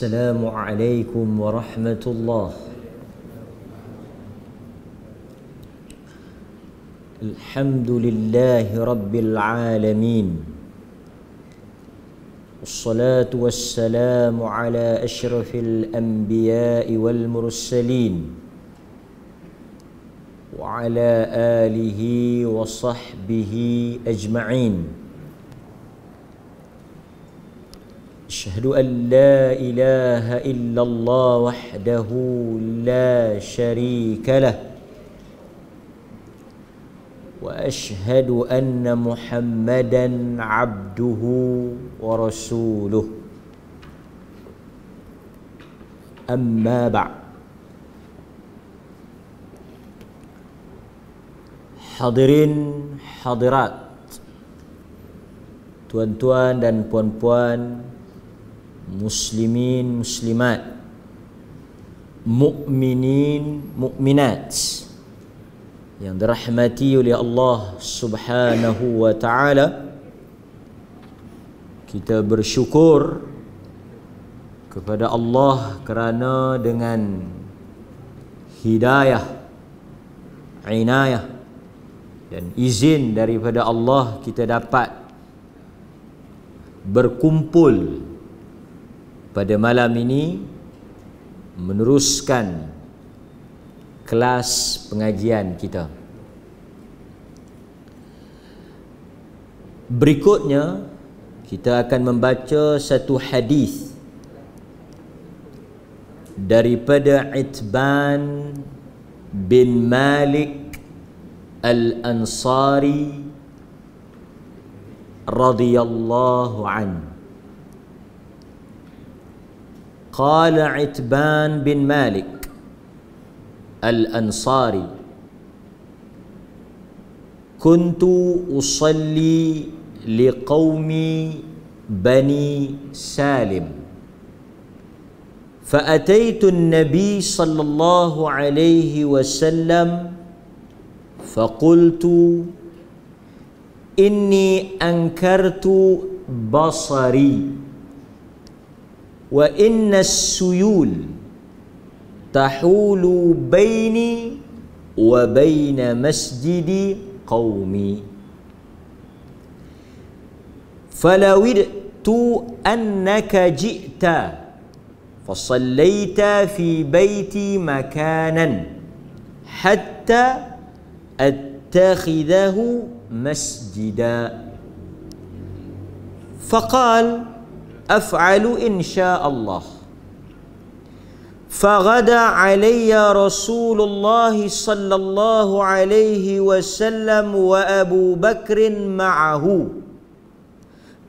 السلام عليكم ورحمة الله الحمد لله رب العالمين والصلاة والسلام على أشرف الأنبياء والمرسلين وعلى آله وصحبه أجمعين أشهد أن لا إله إلا الله وحده لا شريك له وأشهد أن محمدا عبده ورسوله أما بعد حضرين حضرات Tuan-tuan dan puan-puan muslimin muslimat mukminin mukminat yang dirahmati oleh Allah Subhanahu wa taala kita bersyukur kepada Allah kerana dengan hidayah inayah dan izin daripada Allah kita dapat berkumpul pada malam ini meneruskan kelas pengajian kita. Berikutnya kita akan membaca satu hadis daripada Itban bin Malik Al-Ansari radhiyallahu anhu قال عتبان بن مالك الانصاري كنت اصلي لقوم بني سالم فاتيت النبي صلى الله عليه وسلم فقلت اني انكرت بصري وإن السيول تحول بيني وبين مسجد قومي فلو أنك جئت فصليت في بيتي مكانا حتى أتخذه مسجدا فقال أفعل إن شاء الله فغدا علي رسول الله صلى الله عليه وسلم وأبو بكر معه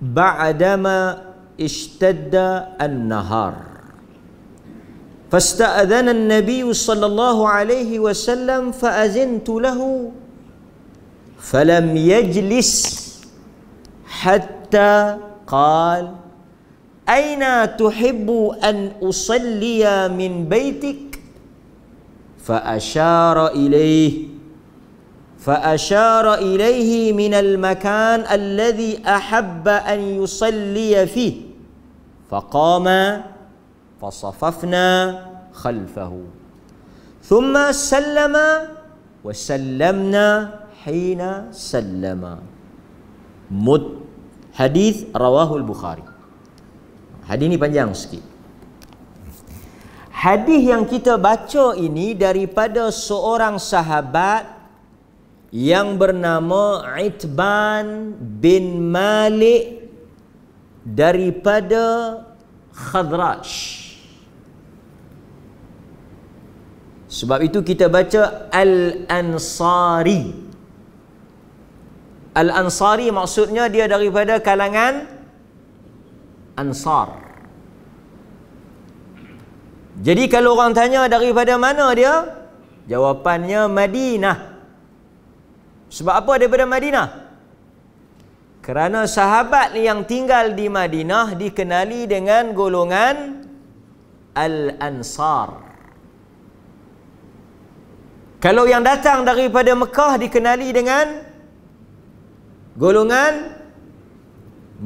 بعدما اشتد النهار فاستأذن النبي صلى الله عليه وسلم فأذنت له فلم يجلس حتى قال أين تحب أن أصلي من بيتك فأشار إليه فأشار إليه من المكان الذي أحب أن يصلي فيه فقام فصففنا خلفه ثم سلم وسلمنا حين سلم مد حديث رواه البخاري Hadis ni panjang sikit. Hadis yang kita baca ini daripada seorang sahabat yang bernama Itban bin Malik daripada Khadraj. Sebab itu kita baca Al-Ansari. Al-Ansari maksudnya dia daripada kalangan Ansar. Jadi kalau orang tanya daripada mana dia? Jawapannya Madinah. Sebab apa daripada Madinah? Kerana sahabat yang tinggal di Madinah dikenali dengan golongan Al-Ansar. Kalau yang datang daripada Mekah dikenali dengan golongan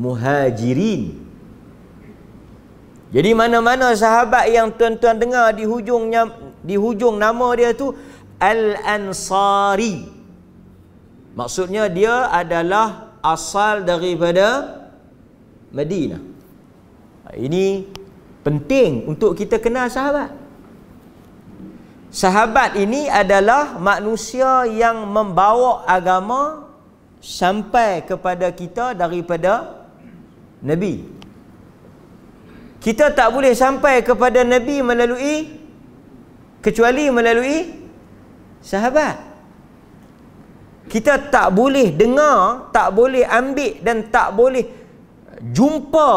Muhajirin. Jadi mana-mana sahabat yang tuan-tuan dengar di hujungnya di hujung nama dia tu Al-Ansari. Maksudnya dia adalah asal daripada Madinah. Ini penting untuk kita kenal sahabat. Sahabat ini adalah manusia yang membawa agama sampai kepada kita daripada Nabi kita tak boleh sampai kepada Nabi melalui kecuali melalui sahabat. Kita tak boleh dengar, tak boleh ambil dan tak boleh jumpa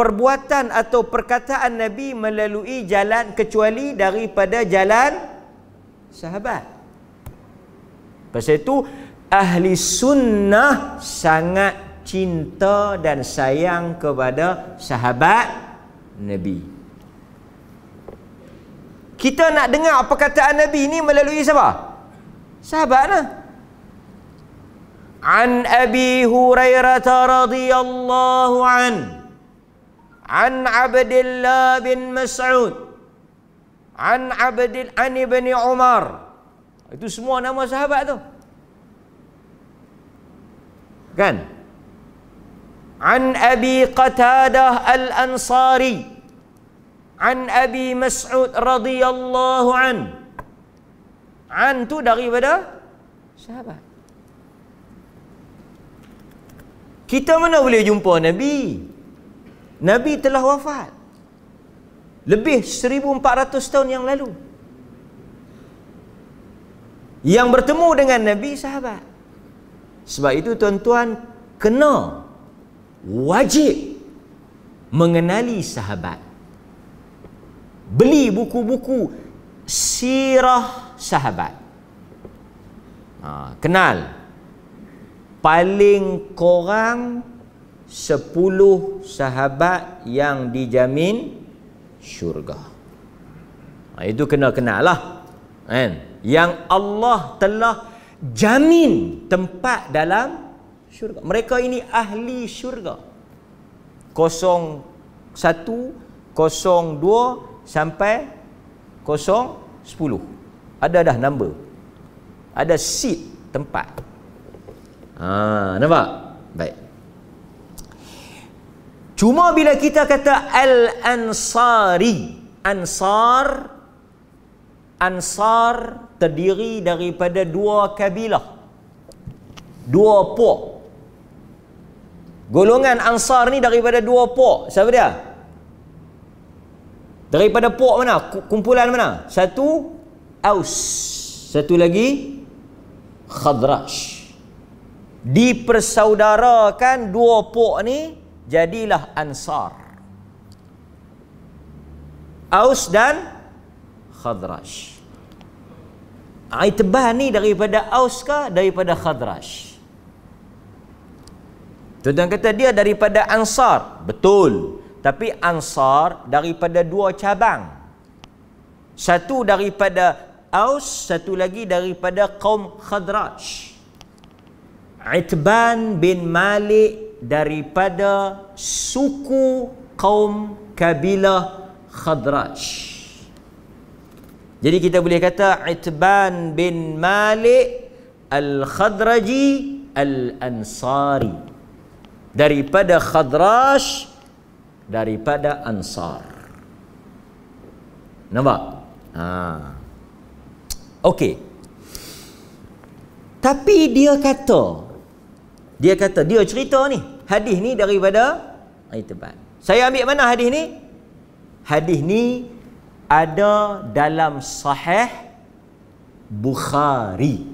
perbuatan atau perkataan Nabi melalui jalan kecuali daripada jalan sahabat. Pasal itu ahli sunnah sangat cinta dan sayang kepada sahabat Nabi. Kita nak dengar perkataan Nabi ni melalui siapa? Sahabat lah. An Abi Hurairah radhiyallahu an An Abdullah bin Mas'ud An abdil An bin Umar Itu semua nama sahabat tu. Kan? عن أبي قتادة الأنصاري عن أبي مسعود رضي الله عنه عن تو daripada sahabat kita mana boleh jumpa Nabi Nabi telah wafat lebih 1400 tahun yang lalu yang bertemu dengan Nabi sahabat sebab itu tuan-tuan kenal wajib mengenali sahabat beli buku-buku sirah sahabat ha, kenal paling kurang sepuluh sahabat yang dijamin syurga ha, itu kena kenal lah kan? yang Allah telah jamin tempat dalam syurga. Mereka ini ahli syurga. 01, 02 sampai 010. Ada dah number. Ada seat tempat. Ha, nampak? Baik. Cuma bila kita kata Al-Ansari Ansar Ansar terdiri daripada dua kabilah Dua puak golongan ansar ni daripada dua puak siapa dia daripada pok mana kumpulan mana satu aus satu lagi khadraj dipersaudarakan dua pok ni jadilah ansar aus dan khadraj Aitban ah, ni daripada Aus ke daripada Khadraj? Tuan-tuan kata dia daripada Ansar. Betul. Tapi Ansar daripada dua cabang. Satu daripada Aus, satu lagi daripada kaum Khadraj. Itban bin Malik daripada suku kaum kabilah Khadraj. Jadi kita boleh kata Itban bin Malik Al-Khadraji Al-Ansari daripada Khadraj daripada Ansar. Nampak? Ha. Okey. Tapi dia kata dia kata dia cerita ni hadis ni daripada Aitban. Saya ambil mana hadis ni? Hadis ni ada dalam sahih Bukhari.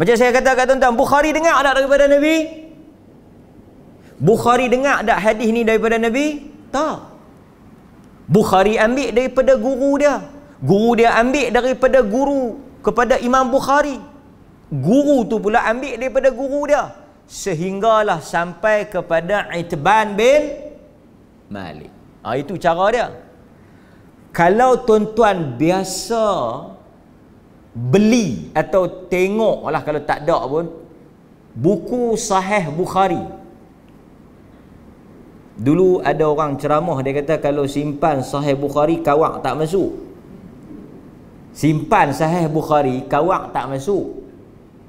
Macam saya kata kat tuan-tuan, Bukhari dengar ada daripada Nabi? Bukhari dengar dak hadis ni daripada Nabi? Tak. Bukhari ambil daripada guru dia. Guru dia ambil daripada guru kepada Imam Bukhari. Guru tu pula ambil daripada guru dia. Sehinggalah sampai kepada Itban bin Malik. Ha, itu cara dia. Kalau tuan-tuan biasa beli atau tengok lah kalau tak ada pun buku sahih Bukhari Dulu ada orang ceramah dia kata kalau simpan sahih Bukhari kawak tak masuk. Simpan sahih Bukhari kawak tak masuk.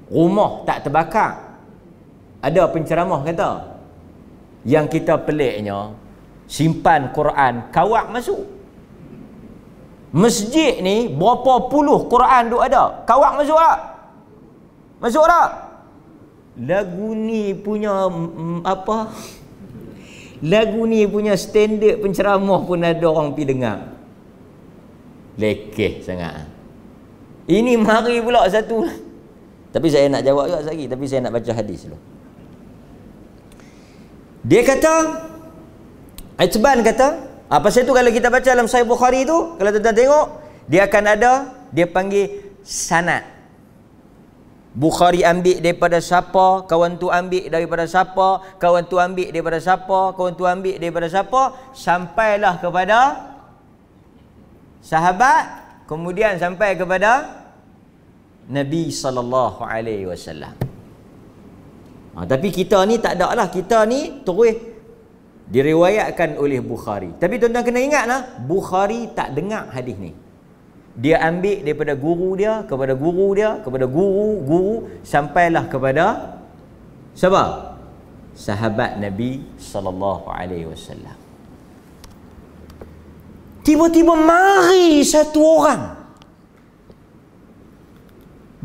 Rumah tak terbakar. Ada penceramah kata. Yang kita peliknya simpan Quran kawak masuk. Masjid ni berapa puluh Quran duk ada. Kawak masuk tak? Masuk tak? Lagu ni punya mm, apa? Lagu ni punya standard penceramah pun ada orang pergi dengar. Lekeh sangat. Ini mari pula satu. Tapi saya nak jawab juga sekali. Tapi saya nak baca hadis dulu. Dia kata, Aitban kata, apa ah, tu kalau kita baca dalam Sahih Bukhari itu, kalau tuan-tuan tengok, dia akan ada, dia panggil sanat. Bukhari ambil daripada siapa, kawan tu ambil daripada siapa, kawan tu ambil daripada siapa, kawan tu ambil daripada siapa, sampailah kepada sahabat, kemudian sampai kepada Nabi saw. alaihi ha, tapi kita ni tak ada lah. Kita ni terus diriwayatkan oleh Bukhari. Tapi tuan-tuan kena ingat lah. Bukhari tak dengar hadis ni dia ambil daripada guru dia kepada guru dia kepada guru guru sampailah kepada siapa sahabat nabi sallallahu alaihi wasallam tiba-tiba mari satu orang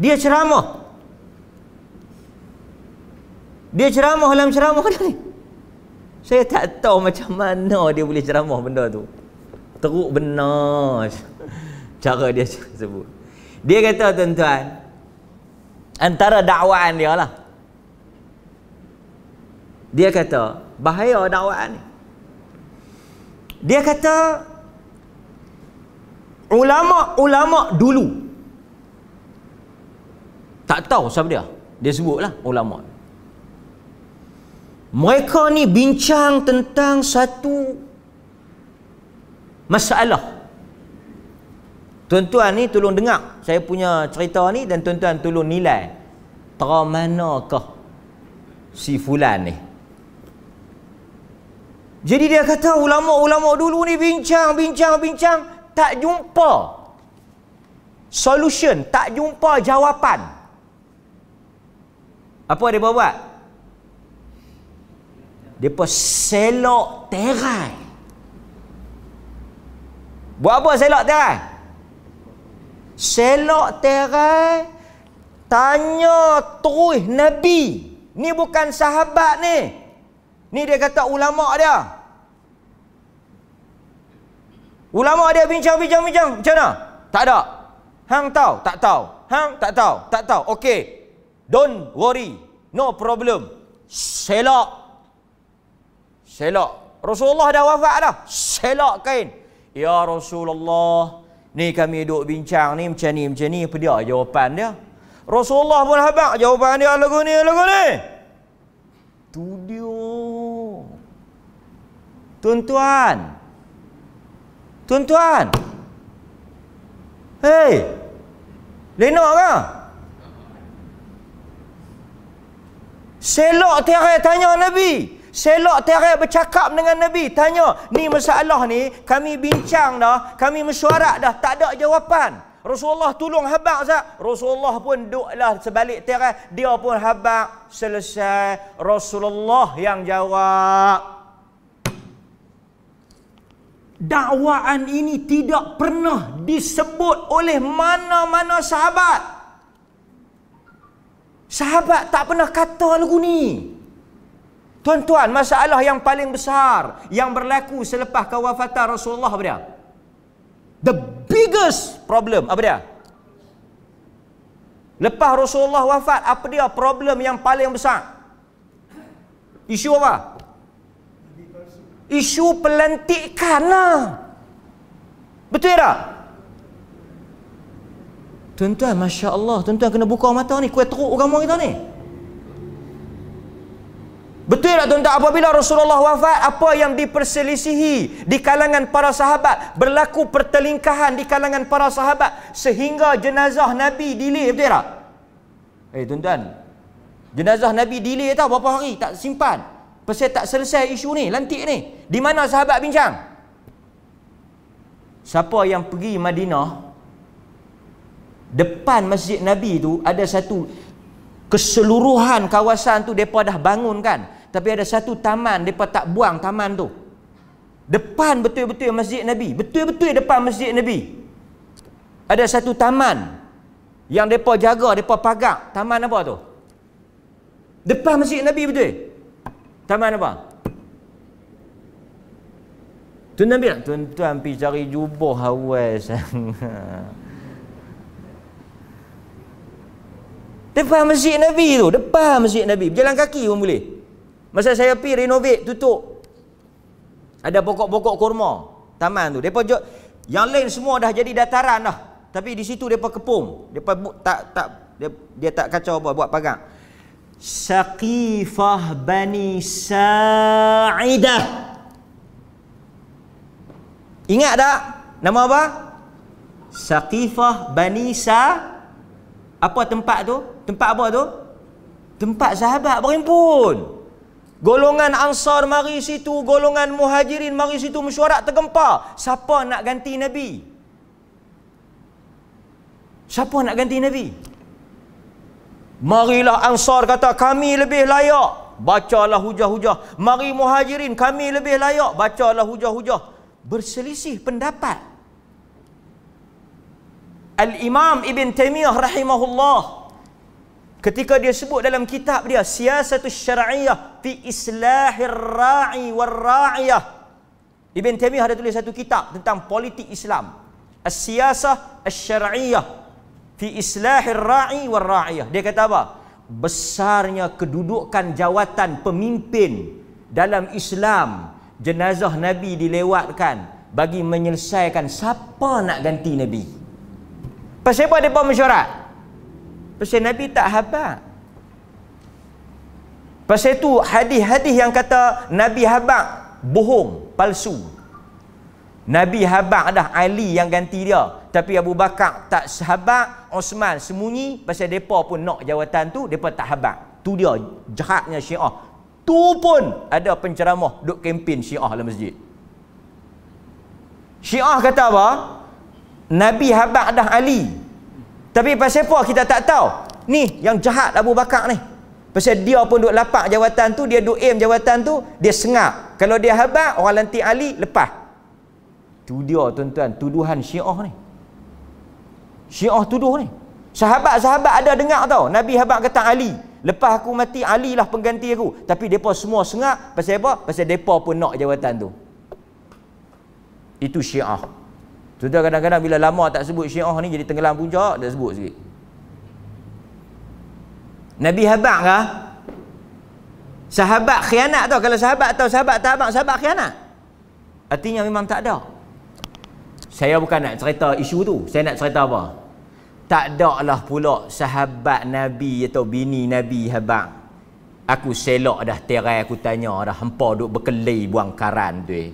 dia ceramah dia ceramah dalam ceramah ni saya tak tahu macam mana dia boleh ceramah benda tu teruk benar cara dia sebut dia kata tuan-tuan antara dakwaan dia lah dia kata bahaya dakwaan ni dia kata ulama-ulama dulu tak tahu siapa dia dia sebutlah ulama mereka ni bincang tentang satu masalah Tuan-tuan ni tolong dengar saya punya cerita ni dan tuan-tuan tolong nilai. Tera manakah si fulan ni? Jadi dia kata ulama-ulama dulu ni bincang, bincang, bincang tak jumpa solution, tak jumpa jawapan. Apa dia buat? Depa selok terai. Buat apa selok terai? Selok terai Tanya terus Nabi Ni bukan sahabat ni Ni dia kata ulama dia Ulama dia bincang bincang bincang Macam mana? Tak ada Hang tahu? Tak tahu Hang tak tahu? Tak tahu Okay Don't worry No problem Selok Selok Rasulullah dah wafat dah Selok kain Ya Rasulullah Ni kami duk bincang ni macam ni macam ni apa dia jawapan dia? Rasulullah pun habaq jawapan dia lagu ni lagu ni. Tu dia. Tuan-tuan. Tuan-tuan. hey, Lena ke? Selok tiarai tanya Nabi. Selok terik bercakap dengan Nabi. Tanya, ni masalah ni, kami bincang dah, kami mesyuarat dah, tak ada jawapan. Rasulullah tolong habak sah. Rasulullah pun duduklah sebalik terik. Dia pun habak. Selesai. Rasulullah yang jawab. Dakwaan ini tidak pernah disebut oleh mana-mana sahabat. Sahabat tak pernah kata lagu ni. Tuan-tuan, masalah yang paling besar yang berlaku selepas kewafatan Rasulullah apa dia? The biggest problem apa dia? Lepas Rasulullah wafat, apa dia problem yang paling besar? Isu apa? Isu pelantikan lah. Betul tak? Tuan-tuan, Masya Allah. Tuan-tuan kena buka mata ni. Kuih teruk agama kita ni. Betul tak tuan-tuan? Apabila Rasulullah wafat, apa yang diperselisihi di kalangan para sahabat? Berlaku pertelingkahan di kalangan para sahabat sehingga jenazah Nabi delay. Betul tak? Eh tuan-tuan, jenazah Nabi delay tau berapa hari? Tak simpan. Pasal tak selesai isu ni, lantik ni. Di mana sahabat bincang? Siapa yang pergi Madinah, depan masjid Nabi tu ada satu keseluruhan kawasan tu mereka dah bangun kan tapi ada satu taman Mereka tak buang taman tu Depan betul-betul masjid Nabi Betul-betul depan masjid Nabi Ada satu taman Yang mereka jaga Mereka pagak Taman apa tu? Depan masjid Nabi betul? Taman apa? Tuan Nabi nak tuan-tuan pergi cari jubah awal Depan masjid Nabi tu. Depan masjid Nabi. Berjalan kaki pun boleh. Masa saya pi renovate tutup. Ada pokok-pokok kurma taman tu. Depa yang lain semua dah jadi dataran dah. Tapi di situ depa kepung. Depa tak tak dia, dia tak kacau apa buat pagar. Saqifah Bani Sa'idah. Ingat tak nama apa? Saqifah Bani Sa apa tempat tu? Tempat apa tu? Tempat sahabat berhimpun. Golongan ansar mari situ, golongan muhajirin mari situ mesyuarat tergempar. Siapa nak ganti Nabi? Siapa nak ganti Nabi? Marilah ansar kata kami lebih layak. Bacalah hujah-hujah. Mari muhajirin kami lebih layak. Bacalah hujah-hujah. Berselisih pendapat. Al-Imam Ibn Taymiyah rahimahullah ketika dia sebut dalam kitab dia siyasatus syar'iyyah fi islahir ra'i war ra'iyah Ibn Taymiyyah ada tulis satu kitab tentang politik Islam as-siyasah as-syar'iyyah fi islahir ra'i war ra'iyah dia kata apa besarnya kedudukan jawatan pemimpin dalam Islam jenazah nabi dilewatkan bagi menyelesaikan siapa nak ganti nabi pasal apa depa mesyuarat Pasal Nabi tak habak. Pasal itu hadis-hadis yang kata Nabi habak bohong, palsu. Nabi habak dah Ali yang ganti dia. Tapi Abu Bakar tak sahabat, Osman sembunyi, pasal mereka pun nak jawatan tu, mereka tak habak. Tu dia jahatnya syiah. Tu pun ada penceramah duk kempen syiah dalam masjid. Syiah kata apa? Nabi habak dah Ali. Tapi pasal apa kita tak tahu? Ni yang jahat Abu Bakar ni. Pasal dia pun duk lapak jawatan tu, dia duk aim jawatan tu, dia sengak. Kalau dia hebat, orang lantik Ali, lepas. Tu dia tuan-tuan, tuduhan syiah ni. Syiah tuduh ni. Sahabat-sahabat ada dengar tau. Nabi hebat kata Ali. Lepas aku mati, Ali lah pengganti aku. Tapi mereka semua sengak. Pasal apa? Pasal mereka pun nak jawatan tu. Itu syiah. Sudah kadang-kadang bila lama tak sebut syiah ni jadi tenggelam punca dia sebut sikit. Nabi habak kah? Sahabat khianat tau. Kalau sahabat tahu sahabat tak habak, sahabat khianat. Artinya memang tak ada. Saya bukan nak cerita isu tu. Saya nak cerita apa? Tak ada lah pula sahabat Nabi atau bini Nabi habak. Aku selok dah terai aku tanya dah hempa duk berkelai buang karan tu eh.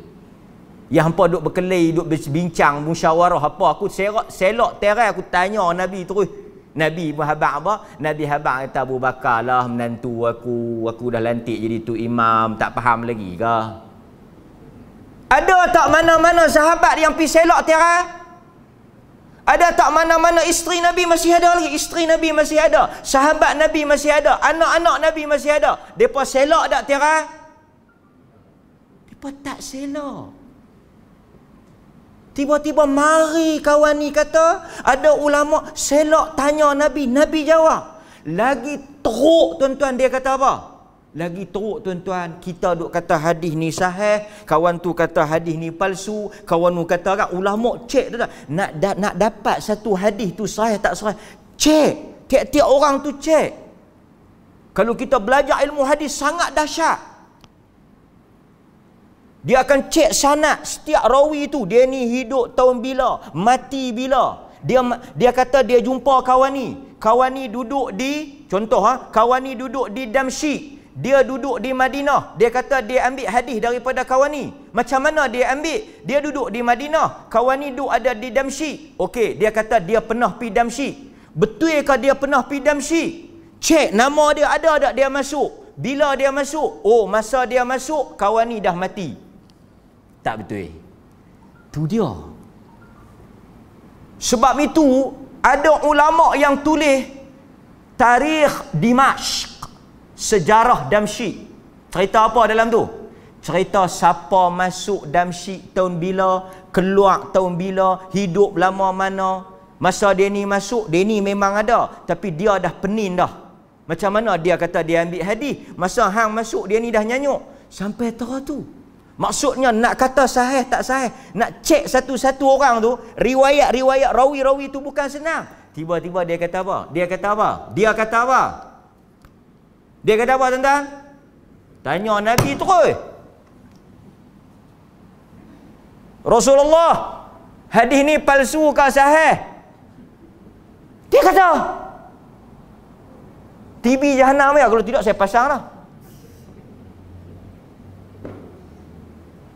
Yang hampa duk berkelahi, duk berbincang, musyawarah apa. Aku serak, selok terai, aku tanya Nabi terus. Nabi pun habak apa? Nabi habak kata Abu Bakar lah menantu aku. Aku dah lantik jadi tu imam. Tak faham lagi ke? Ada tak mana-mana sahabat yang pergi selok terai? Ada tak mana-mana isteri Nabi masih ada lagi? Isteri Nabi masih ada. Sahabat Nabi masih ada. Anak-anak Nabi masih ada. Mereka selok tak terang? Mereka tak selok. Tiba-tiba mari kawan ni kata, ada ulama selok tanya Nabi, Nabi jawab. Lagi teruk tuan-tuan dia kata apa? Lagi teruk tuan-tuan, kita duk kata hadis ni sahih, kawan tu kata hadis ni palsu, kawan tu kata kan ulama cek tu Nak da, nak dapat satu hadis tu sahih tak sahih, cek. Tiap-tiap orang tu cek. Kalau kita belajar ilmu hadis sangat dahsyat. Dia akan cek sanat setiap rawi tu. Dia ni hidup tahun bila? Mati bila? Dia dia kata dia jumpa kawan ni. Kawan ni duduk di, contoh ha, kawan ni duduk di Damsyik. Dia duduk di Madinah. Dia kata dia ambil hadis daripada kawan ni. Macam mana dia ambil? Dia duduk di Madinah. Kawan ni duduk ada di Damsyik. Okey, dia kata dia pernah pergi Damsyik. Betul ke dia pernah pergi Damsyik? Cek nama dia ada tak dia masuk? Bila dia masuk? Oh, masa dia masuk, kawan ni dah mati. Tak betul. Tu dia. Sebab itu ada ulama yang tulis tarikh Dimashq, sejarah Damsyik. Cerita apa dalam tu? Cerita siapa masuk Damsyik tahun bila, keluar tahun bila, hidup lama mana. Masa dia ni masuk, dia ni memang ada. Tapi dia dah penin dah. Macam mana dia kata dia ambil hadis. Masa hang masuk, dia ni dah nyanyuk. Sampai tahu tu. Maksudnya nak kata sahih tak sahih, nak cek satu-satu orang tu, riwayat-riwayat rawi-rawi tu bukan senang. Tiba-tiba dia kata apa? Dia kata apa? Dia kata apa? Dia kata apa tuan-tuan? Tanya Nabi terus. Rasulullah, hadis ni palsu ke sahih? Dia kata, TV jahanam ya kalau tidak saya pasang lah.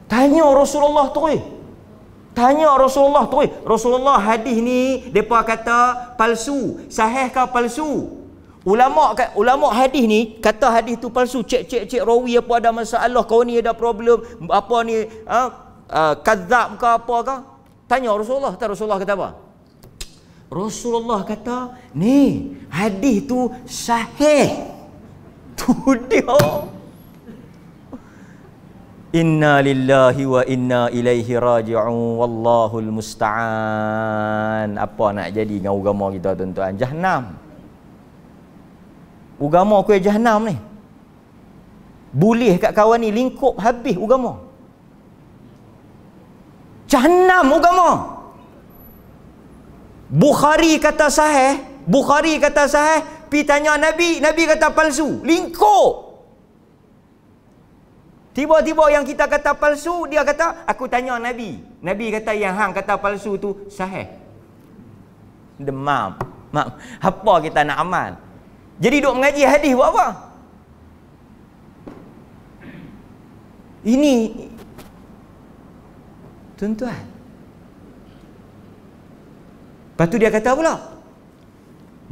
Tanya Rasulullah tu. Eh. Tanya Rasulullah tu. Eh. Rasulullah hadis ni depa kata palsu. Sahih ke palsu? Ulama ulama hadis ni kata hadis tu palsu. Cek-cek cek rawi apa ada masalah, kau ni ada problem, apa ni ha? ha kazzab ke apa ke? Tanya Rasulullah, tanya Rasulullah kata apa? Rasulullah kata, ni hadis tu sahih. Tu dia. Inna lillahi wa inna ilaihi raji'un wallahu almusta'an. Apa nak jadi dengan agama kita tuan-tuan? Jahannam. Agama aku yang jahannam ni. Boleh kat kawan ni lingkup habis agama. Jahannam agama. Bukhari kata sahih, Bukhari kata sahih, pi tanya Nabi, Nabi kata palsu. Lingkup Tiba-tiba yang kita kata palsu, dia kata, aku tanya Nabi. Nabi kata yang hang kata palsu tu sahih. Demam. Mak, apa kita nak amal? Jadi duk mengaji hadis buat apa? Ini tuan-tuan. Lepas tu dia kata pula,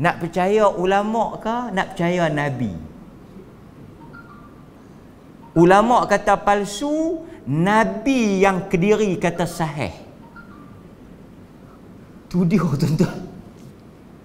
nak percaya ulama ke, nak percaya Nabi. Ulama kata palsu, Nabi yang kediri kata sahih. Tu dia tuan-tuan.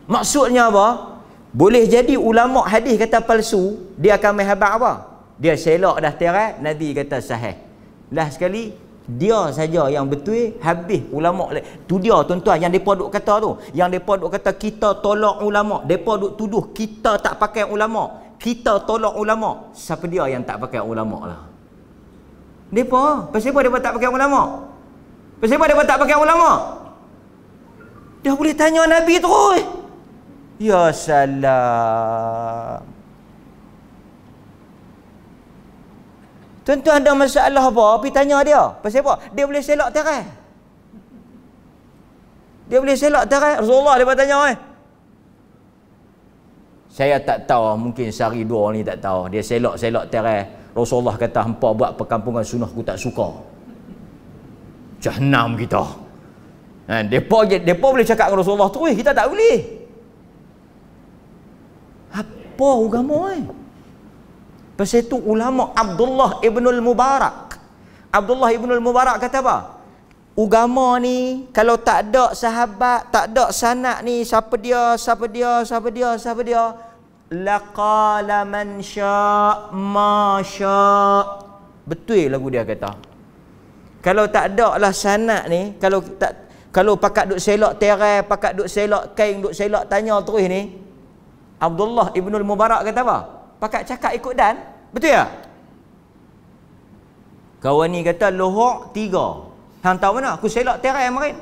Maksudnya apa? Boleh jadi ulama hadis kata palsu, dia akan mehabak apa? Dia selok dah terat, Nabi kata sahih. Lah sekali, dia saja yang betul habis ulama tu dia tuan-tuan yang depa duk kata tu yang depa duk kata kita tolak ulama depa duk tuduh kita tak pakai ulama kita tolak ulama siapa dia yang tak pakai ulama lah depa pasal apa depa tak pakai ulama pasal apa depa tak pakai ulama dia boleh tanya nabi terus ya salam Tentu ada masalah apa, pergi tanya dia. Pasal apa? Dia boleh selak terang. Dia boleh selak terang. Rasulullah dia tanya, eh, saya tak tahu mungkin sehari dua orang ni tak tahu dia selok-selok terai Rasulullah kata hampa buat perkampungan sunnah aku tak suka Jahnam kita kan depa je depa boleh cakap dengan Rasulullah tu kita tak boleh apa agama ni eh? pasal tu ulama Abdullah Ibnul Mubarak Abdullah Ibnul Mubarak kata apa agama ni kalau tak ada sahabat tak ada sanak ni siapa dia siapa dia siapa dia siapa dia, siapa dia laqala man sya ma sya betul lagu dia kata kalau tak ada lah sanat ni kalau tak kalau pakat duk selak terai pakat duk selak kain duk selak tanya terus ni Abdullah Ibn Mubarak kata apa pakat cakap ikut dan betul ya kawan ni kata lohok tiga hang tahu mana aku selak terai yang marin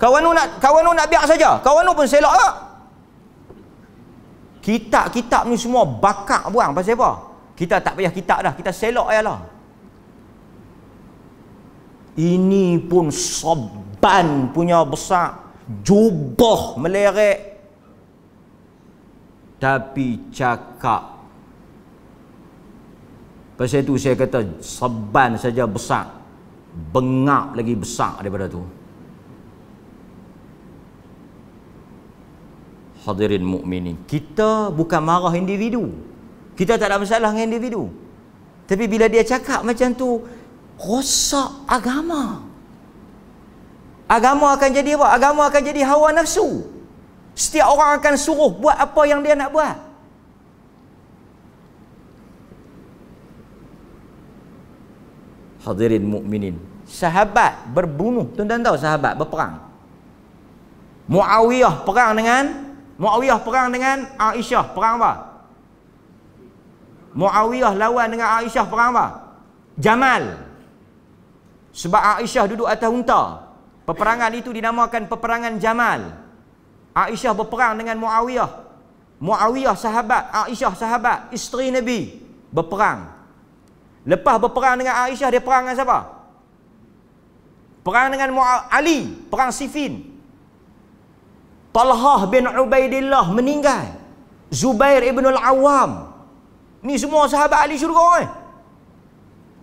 kawan nak kawan nak biar saja kawan pun selak tak Kitab-kitab ni semua bakak buang. Pasal apa? Kita tak payah kitab dah. Kita selok ayah lah. Ini pun soban punya besar. Jubah melerik. Tapi cakap. Pasal tu saya kata soban saja besar. Bengak lagi besar daripada tu. hadirin mukminin kita bukan marah individu kita tak ada masalah dengan individu tapi bila dia cakap macam tu rosak agama agama akan jadi apa agama akan jadi hawa nafsu setiap orang akan suruh buat apa yang dia nak buat hadirin mukminin sahabat berbunuh tuan-tuan tahu sahabat berperang Muawiyah perang dengan Muawiyah perang dengan Aisyah perang apa? Muawiyah lawan dengan Aisyah perang apa? Jamal. Sebab Aisyah duduk atas unta. Peperangan itu dinamakan peperangan Jamal. Aisyah berperang dengan Muawiyah. Muawiyah sahabat, Aisyah sahabat, isteri Nabi berperang. Lepas berperang dengan Aisyah dia perang dengan siapa? Perang dengan Mu'a- Ali, perang Siffin, Talhah bin Ubaidillah meninggal. Zubair ibn al-Awam. Ni semua sahabat ahli syurga kan?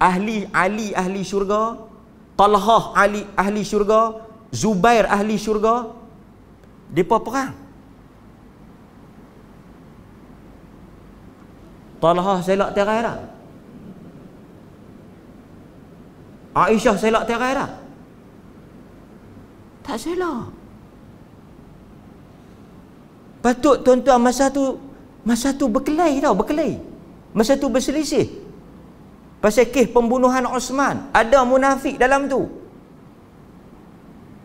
Ahli Ali ahli syurga. Talhah Ali ahli syurga. Zubair ahli syurga. Mereka perang. Talhah selak terai dah. Aisyah selak terai dah. Tak selak. Patut tuan-tuan masa tu masa tu berkelai, tau, berkelai, Masa tu berselisih. Pasal kes pembunuhan Osman, ada munafik dalam tu.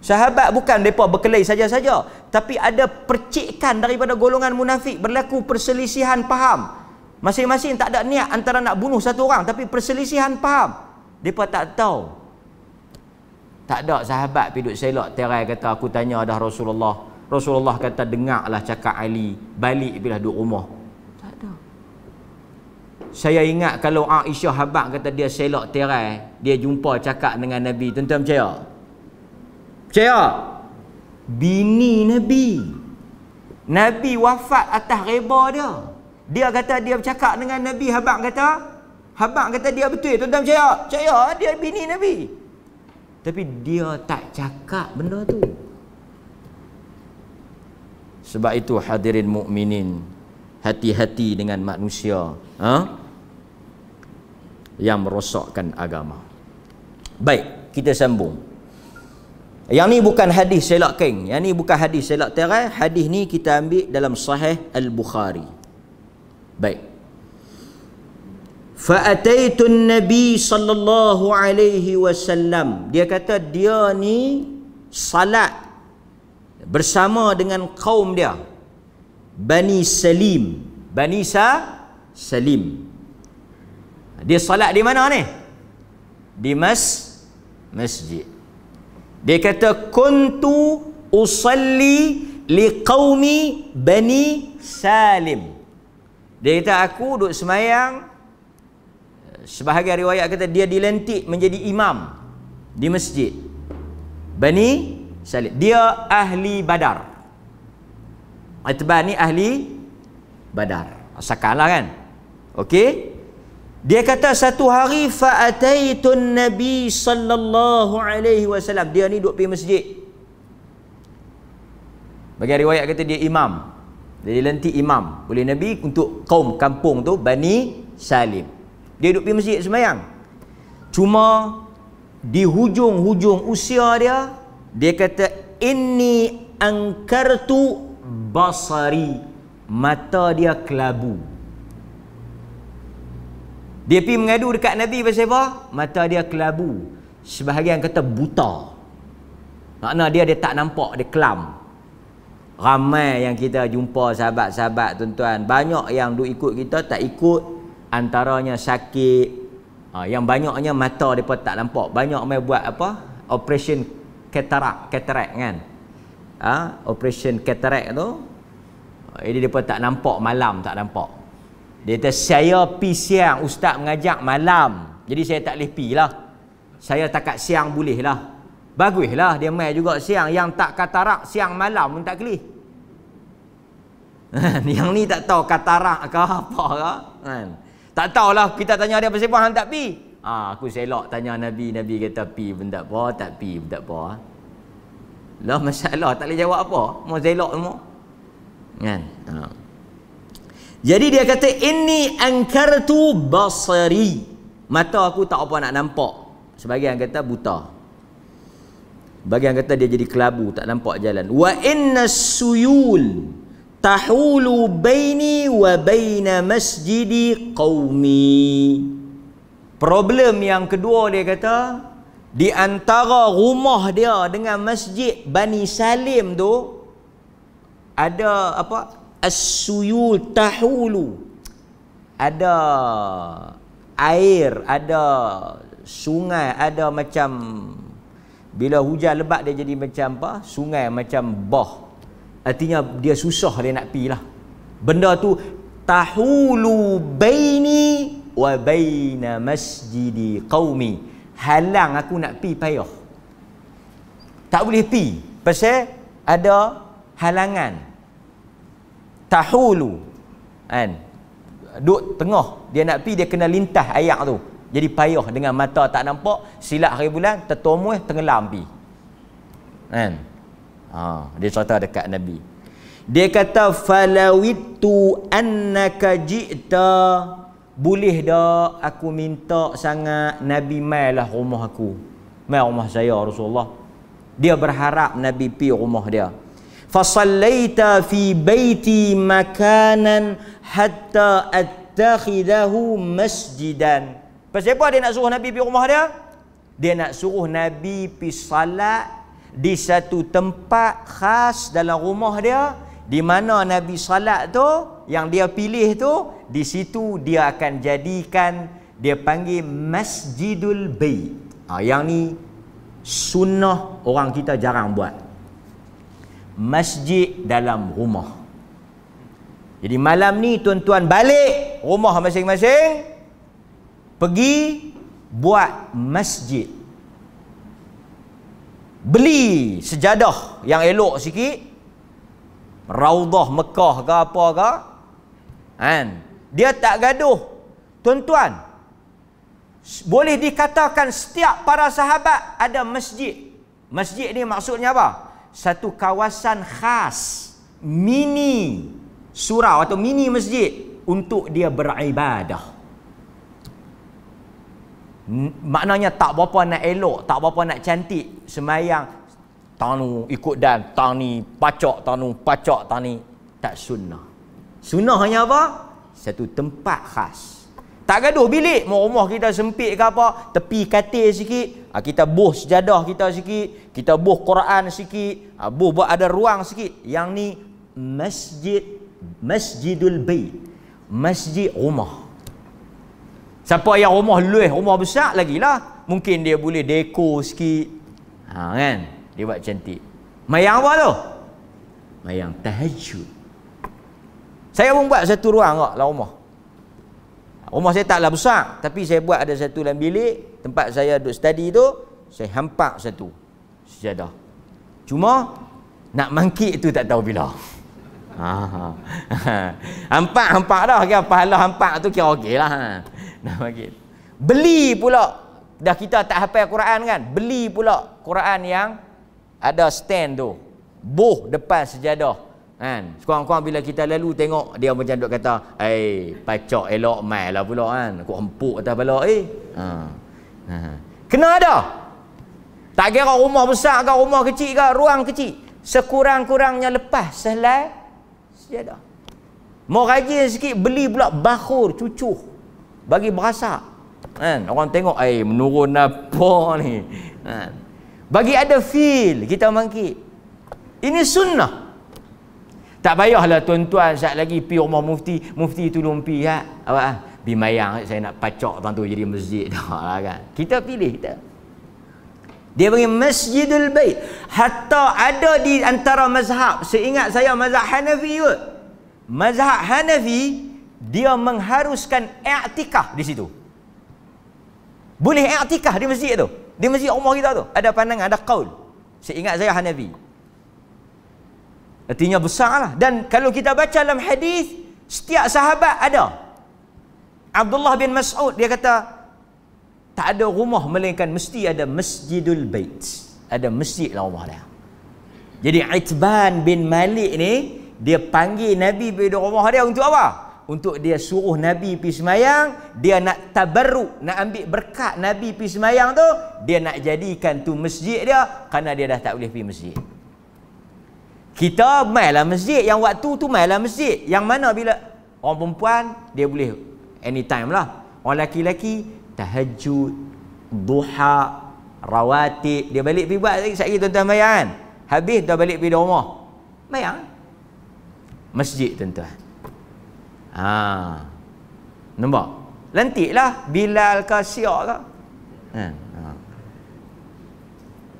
Sahabat bukan mereka berkelai saja-saja. Tapi ada percikkan daripada golongan munafik. Berlaku perselisihan faham. Masing-masing tak ada niat antara nak bunuh satu orang. Tapi perselisihan faham. Mereka tak tahu. Tak ada sahabat piduk selok terai kata aku tanya dah Rasulullah. Rasulullah kata dengarlah cakap Ali balik bila duduk rumah tak ada saya ingat kalau Aisyah habak kata dia selok terai dia jumpa cakap dengan Nabi tuan-tuan percaya percaya bini Nabi Nabi wafat atas reba dia dia kata dia bercakap dengan Nabi habak kata habak kata dia betul tuan-tuan percaya percaya dia bini Nabi tapi dia tak cakap benda tu sebab itu hadirin mukminin hati-hati dengan manusia ha? yang merosokkan agama. Baik, kita sambung. Yang ni bukan hadis selak keng. Yang ni bukan hadis selak terai. Hadis ni kita ambil dalam sahih Al-Bukhari. Baik. Fa'ataitu Nabi sallallahu alaihi wasallam. Dia kata dia ni salat bersama dengan kaum dia Bani Salim Bani Sa Salim dia salat di mana ni di mas masjid dia kata kuntu usalli liqaumi bani salim dia kata aku duduk semayang sebahagian riwayat kata dia dilantik menjadi imam di masjid bani salib. Dia ahli badar. Itban ni ahli badar. Asakalah kan? Okey. Dia kata satu hari fa'ataitun nabi sallallahu alaihi wasallam. Dia ni duduk pergi masjid. Bagi riwayat kata dia imam. Jadi lenti imam. Boleh nabi untuk kaum kampung tu Bani Salim. Dia duduk pergi masjid semayang. Cuma di hujung-hujung usia dia dia kata ini angkartu basari mata dia kelabu dia pergi mengadu dekat Nabi pasal apa? Mata dia kelabu. Sebahagian kata buta. Makna dia dia tak nampak, dia kelam. Ramai yang kita jumpa sahabat-sahabat tuan-tuan. Banyak yang duk ikut kita tak ikut. Antaranya sakit. Ha, yang banyaknya mata mereka tak nampak. Banyak main buat apa? Operation katarak katarak kan ha? operation katarak tu jadi depa tak nampak malam tak nampak dia kata saya pi siang ustaz mengajak malam jadi saya tak boleh pi lah saya takat siang boleh lah Bagus lah, dia mai juga siang yang tak katarak siang malam pun tak kelih yang ni tak tahu katarak ke apa ke kan tak tahulah kita tanya dia apa sebab hang tak pergi ha, aku selok tanya Nabi Nabi kata pi pun tak apa tak pi pun tak apa lah masalah tak boleh jawab apa mau selok semua kan ha. jadi dia kata ini angkartu basari mata aku tak apa nak nampak Sebagai yang kata buta Bagi yang kata dia jadi kelabu tak nampak jalan wa inna suyul tahulu baini wa baina masjidi qaumi problem yang kedua dia kata di antara rumah dia dengan masjid Bani Salim tu ada apa as-suyul tahulu ada air ada sungai ada macam bila hujan lebat dia jadi macam apa sungai macam bah artinya dia susah dia nak pi lah benda tu tahulu baini wa baina masjidi qaumi halang aku nak pi payah tak boleh pi pasal ada halangan tahulu kan duk tengah dia nak pi dia kena lintah ayat tu jadi payah dengan mata tak nampak silap hari bulan tertomoh tenggelam pi kan ha dia cerita dekat nabi dia kata falawitu annaka ji'ta boleh dak aku minta sangat Nabi mailah rumah aku. Mai rumah saya Rasulullah. Dia berharap Nabi pi rumah dia. Fasallaita fi baiti makanan hatta attakhidahu masjidan. Pasal apa dia nak suruh Nabi pi rumah dia? Dia nak suruh Nabi pi salat di satu tempat khas dalam rumah dia di mana Nabi salat tu yang dia pilih tu di situ dia akan jadikan dia panggil Masjidul Bait. Ha, yang ni sunnah orang kita jarang buat. Masjid dalam rumah. Jadi malam ni tuan-tuan balik rumah masing-masing pergi buat masjid. Beli sejadah yang elok sikit Raudah Mekah ke apa ke kan dia tak gaduh tuan-tuan boleh dikatakan setiap para sahabat ada masjid masjid ni maksudnya apa satu kawasan khas mini surau atau mini masjid untuk dia beribadah maknanya tak berapa nak elok tak berapa nak cantik semayang tanu ikut dan tani pacok tanu pacok tani tak sunnah sunnah hanya apa satu tempat khas tak gaduh bilik mau rumah kita sempit ke apa tepi katil sikit ah, kita buh sejadah kita sikit kita buh Quran sikit ah, buh buat ada ruang sikit yang ni masjid masjidul bait masjid rumah siapa yang rumah luih rumah besar lagilah mungkin dia boleh dekor sikit ha kan dia buat cantik. Mayang apa tu? Mayang tahajud. Saya pun buat satu ruang kat lah rumah. Rumah saya taklah besar. Tapi saya buat ada satu dalam bilik. Tempat saya duduk study tu. Saya hampak satu. Sejadah. Cuma nak mangkit tu tak tahu bila. Hampak-hampak dah. Kira pahala hampak tu kira okey lah. Nak mangkit. Beli pula. Dah kita tak hafal Quran kan. Beli pula Quran yang ada stand tu boh depan sejadah kan sekurang-kurang bila kita lalu tengok dia macam duk kata ai pacak elok mai lah pula kan aku hempuk atas bala eh ha. ha. kena ada tak kira rumah besar ke rumah kecil ke ruang kecil sekurang-kurangnya lepas sehelai sejadah mau rajin sikit beli pula bakur cucuh bagi berasak kan orang tengok ai menurun apa ni kan ha. Bagi ada feel kita bangkit. Ini sunnah. Tak payahlah tuan-tuan sat lagi pi rumah mufti, mufti tolong pi ha. Ya. Apa ah? Bi eh, saya nak pacak tuan tu jadi masjid dah ha, kan. Kita pilih kita. Dia bagi Masjidul Bait. Hatta ada di antara mazhab, seingat saya mazhab Hanafi kot. Mazhab Hanafi dia mengharuskan i'tikaf di situ. Boleh i'tikaf di masjid tu. Di masjid Umar kita tu Ada pandangan, ada kaul Saya ingat saya Hanafi Artinya besar lah Dan kalau kita baca dalam hadis Setiap sahabat ada Abdullah bin Mas'ud dia kata Tak ada rumah melainkan Mesti ada masjidul bait Ada masjid lah rumah dia Jadi Itban bin Malik ni Dia panggil Nabi pergi rumah dia Untuk apa? untuk dia suruh Nabi pergi semayang, dia nak tabarruk, nak ambil berkat Nabi pergi semayang tu, dia nak jadikan tu masjid dia kerana dia dah tak boleh pi masjid. Kita mailah masjid yang waktu tu mailah masjid. Yang mana bila orang perempuan dia boleh anytime lah. Orang lelaki-lelaki tahajud, duha, rawatib, dia balik pi buat lagi tuan-tuan mayang kan? Habis dah balik pi rumah. Mayang. Masjid tuan-tuan. Ha. Nampak? Lantiklah Bilal ke Syak ke. Ha. ha.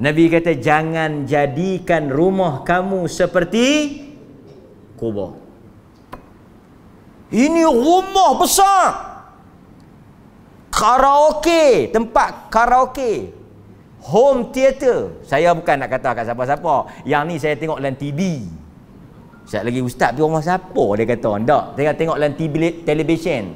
Nabi kata jangan jadikan rumah kamu seperti kubur. Ini rumah besar. Karaoke, tempat karaoke. Home theater. Saya bukan nak kata kat siapa-siapa. Yang ni saya tengok dalam TV. Ustaz lagi ustaz pergi rumah siapa dia kata tak tengok tengok dalam TV television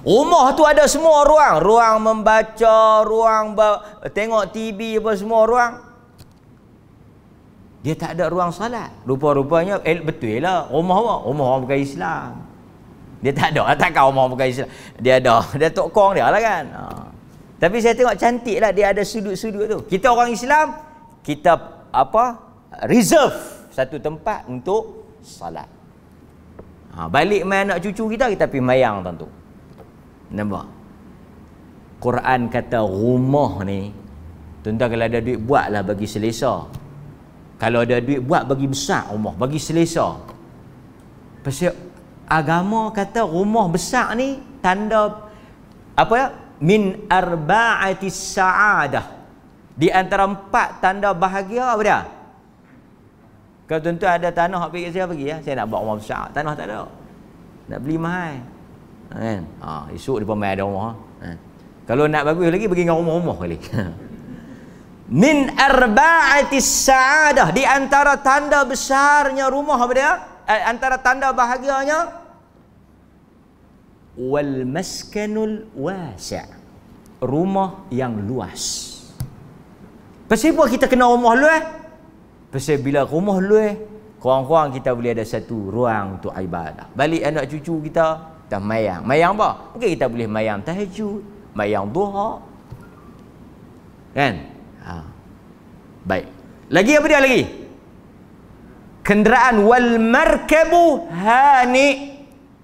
rumah tu ada semua ruang ruang membaca ruang ber- tengok TV apa semua ruang dia tak ada ruang salat rupa-rupanya eh, betul lah rumah apa rumah orang bukan Islam dia tak ada takkan rumah bukan Islam dia ada dia tok kong dia lah kan ha. tapi saya tengok cantik lah dia ada sudut-sudut tu kita orang Islam kita apa reserve satu tempat untuk salat. Ha, balik main anak cucu kita, kita pergi mayang tuan tu. Nampak? Quran kata rumah ni, tuan kalau ada duit buatlah bagi selesa. Kalau ada duit buat bagi besar rumah, bagi selesa. Pasal agama kata rumah besar ni tanda apa ya? Min arba'ati sa'adah. Di antara empat tanda bahagia apa dia? Kalau tuan-tuan ada tanah nak pergi saya pergi ya. Saya nak bawa rumah besar. Tanah tak ada. Nak beli mahal. Ha, kan? Ha, esok depa mai ada rumah. Ha. Kalau nak bagus lagi pergi dengan rumah-rumah kali. Min arba'ati sa'adah di antara tanda besarnya rumah apa dia? Eh, antara tanda bahagianya wal maskanul wasi'. Rumah yang luas. Pasal kita kena rumah luas? Pasal bila rumah lu eh, kurang-kurang kita boleh ada satu ruang untuk ibadah. Balik anak cucu kita, kita mayang. Mayang apa? Mungkin kita boleh mayang tahajud, mayang duha. Kan? Ha. Baik. Lagi apa dia lagi? Kenderaan wal markabu hani.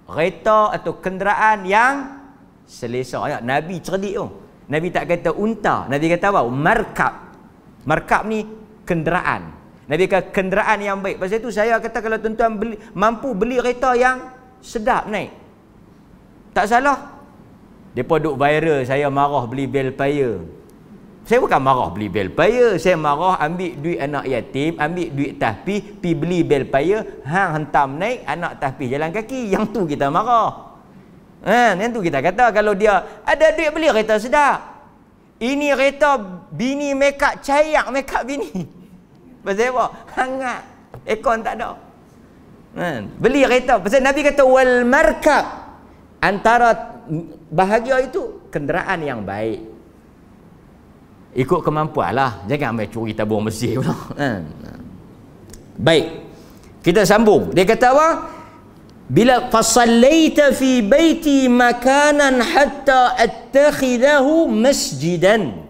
Kereta atau kenderaan yang selesa. Ya, Nabi cerdik tu. Nabi tak kata unta. Nabi kata apa? Markab. Markab ni kenderaan. Nabi kata kenderaan yang baik. Pasal itu saya kata kalau tuan-tuan mampu beli kereta yang sedap naik. Tak salah. Depa duk viral saya marah beli bel Belpaya. Saya bukan marah beli bel Belpaya, saya marah ambil duit anak yatim, ambil duit tahfiz pi beli Belpaya, hang hentam naik anak tahfiz jalan kaki. Yang tu kita marah. Ha, yang tu kita kata kalau dia ada duit beli kereta sedap. Ini kereta bini mekap cayak mekap bini. Pasal apa? Hangat. Ekon tak ada. Kan? Beli kereta. Pasal Nabi kata wal markab antara bahagia itu kenderaan yang baik. Ikut kemampuan lah. Jangan ambil curi tabung mesin pula. Kan? Baik. Kita sambung. Dia kata apa? Bila fasallaita fi baiti makanan hatta attakhidahu masjidan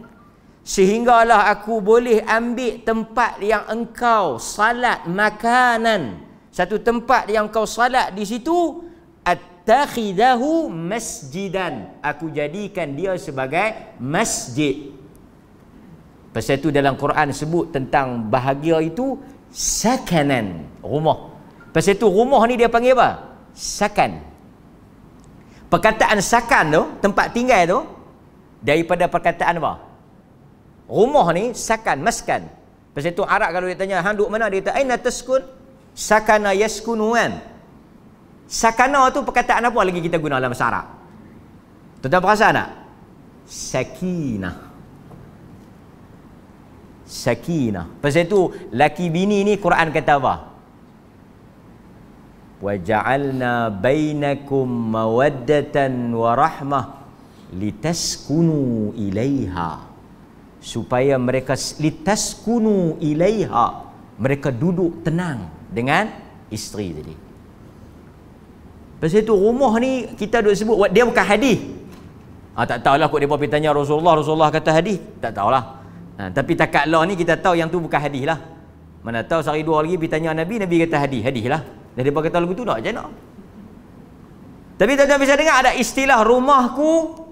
sehinggalah aku boleh ambil tempat yang engkau salat makanan satu tempat yang kau salat di situ at-takhidahu masjidan aku jadikan dia sebagai masjid pasal itu dalam Quran sebut tentang bahagia itu sakanan rumah pasal itu rumah ni dia panggil apa sakan perkataan sakan tu tempat tinggal tu daripada perkataan apa Rumah ni sakan, maskan. Pasal tu Arab kalau dia tanya, hang duk mana? Dia kata, aina taskun? Sakana yaskunuan. Sakana tu perkataan apa lagi kita guna dalam bahasa Arab? Tuan-tuan perasan tak? Sakinah. Sakinah. Pasal tu, laki bini ni Quran kata apa? Waja'alna bainakum mawaddatan warahmah litaskunu ilaiha. Litaskunu ilaiha supaya mereka litas litaskunu ilaiha mereka duduk tenang dengan isteri tadi pasal itu rumah ni kita duk sebut dia bukan hadis ha, tak tahulah kok depa pergi tanya Rasulullah Rasulullah kata hadis tak tahulah ha, tapi takat law ni kita tahu yang tu bukan hadis lah mana tahu sehari dua lagi pergi tanya Nabi Nabi kata hadis hadis lah dan depa kata lagu tu nak je tapi tuan-tuan bisa dengar ada istilah rumahku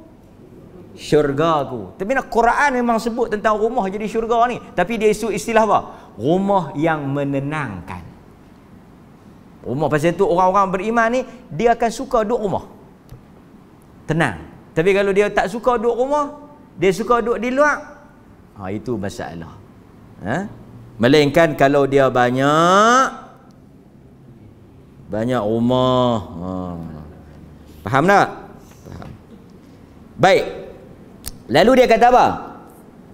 syurga aku. Tapi nak Quran memang sebut tentang rumah jadi syurga ni. Tapi dia isu istilah apa? Rumah yang menenangkan. Rumah pasal tu orang-orang beriman ni dia akan suka duduk rumah. Tenang. Tapi kalau dia tak suka duduk rumah, dia suka duduk di luar. Ha, itu masalah. Ha? Melainkan kalau dia banyak banyak rumah. Ha. Faham tak? Baik, Lalu dia kata apa?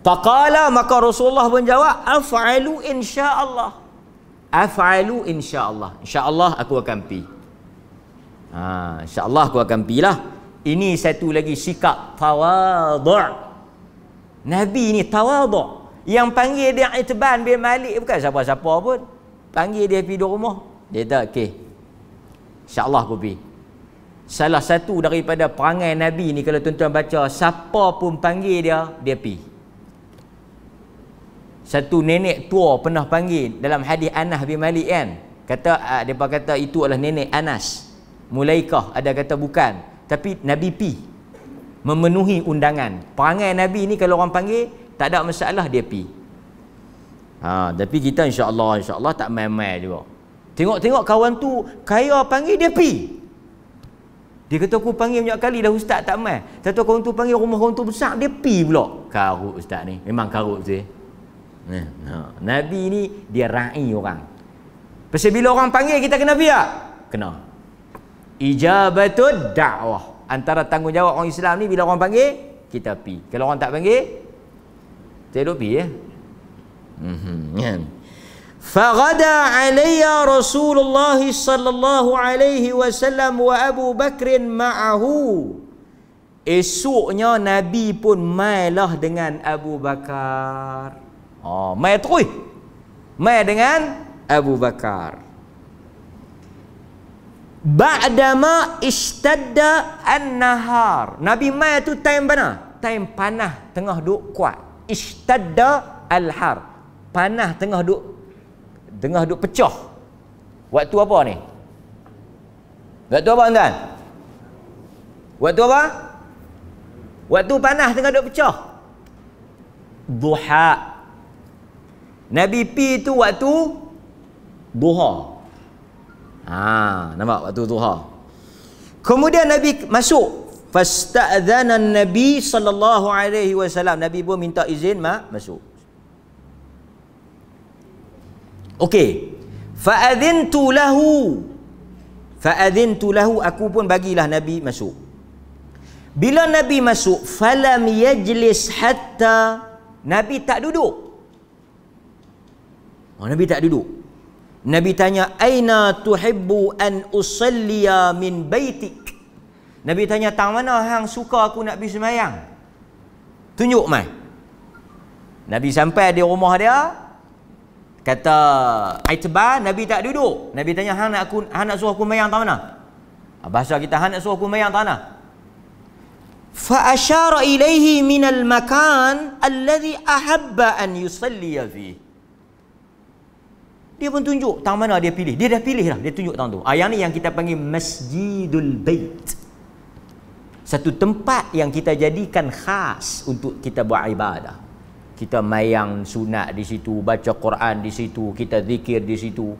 Faqala maka Rasulullah pun jawab af'alu insya-Allah. Af'alu insya-Allah. Insya-Allah aku akan pi. Ha, insya-Allah aku akan lah. Ini satu lagi sikap tawadhu'. Nabi ni tawadhu'. Yang panggil dia Itban bin Malik bukan siapa-siapa pun. Panggil dia pi di rumah. Dia tak okey. Insya-Allah aku pergi. Salah satu daripada perangai Nabi ni kalau tuan-tuan baca siapa pun panggil dia, dia pi. Satu nenek tua pernah panggil dalam hadis Anas bin Malik kan. Kata uh, ah, depa kata itu adalah nenek Anas. Mulaikah ada kata bukan, tapi Nabi pi memenuhi undangan. Perangai Nabi ni kalau orang panggil tak ada masalah dia pi. Ha, tapi kita insya-Allah insya-Allah tak main-main juga. Tengok-tengok kawan tu kaya panggil dia pi. Dia kata aku panggil banyak kali dah ustaz tak mai. Satu kawan tu panggil rumah kawan tu besar dia pi pula. Karut ustaz ni. Memang karut dia. Eh, ha. Nah, Nabi ni dia rai orang. Pasal bila orang panggil kita kena biar. Kena. Ijabatul da'wah. Antara tanggungjawab orang Islam ni bila orang panggil kita pi. Kalau orang tak panggil saya duduk pi ya. Mhm. Yeah. Kan? فغدا علي رسول الله صلى الله عليه وسلم وابو بكر معه Esoknya Nabi pun mailah dengan Abu Bakar. Oh, mai terus. Mai dengan Abu Bakar. Ba'dama ishtadda an-nahar. Nabi mai tu time mana? Time panah tengah duk kuat. Ishtadda alhar Panah tengah duk tengah duk pecah waktu apa ni waktu apa tuan waktu apa waktu panas tengah duk pecah duha Nabi pi tu waktu duha ha nampak waktu duha kemudian Nabi masuk fasta'dhana Nabi sallallahu alaihi wasallam Nabi pun minta izin mak masuk Okey. Fa'adhintu lahu. Fa'adhintu lahu. Aku pun bagilah Nabi masuk. Bila Nabi masuk, falam yajlis hatta Nabi tak duduk. Oh, Nabi tak duduk. Nabi tanya, "Aina tuhibbu an usalliya min baitik?" Nabi tanya, "Tang mana hang suka aku nak pergi sembahyang?" Tunjuk mai. Nabi sampai di rumah dia, Kata Aitbah Nabi tak duduk. Nabi tanya hang nak aku hang nak suruh aku mayang tak mana? Ah, bahasa kita hang nak suruh aku mayang tak mana? Fa asyara ilaihi min al makan alladhi ahabba an yusalli fi. Dia pun tunjuk tang mana dia pilih. Dia dah pilih lah. Dia tunjuk tang tu. Ah, ni yang kita panggil Masjidul Bait. Satu tempat yang kita jadikan khas untuk kita buat ibadah kita mayang sunat di situ baca Quran di situ kita zikir di situ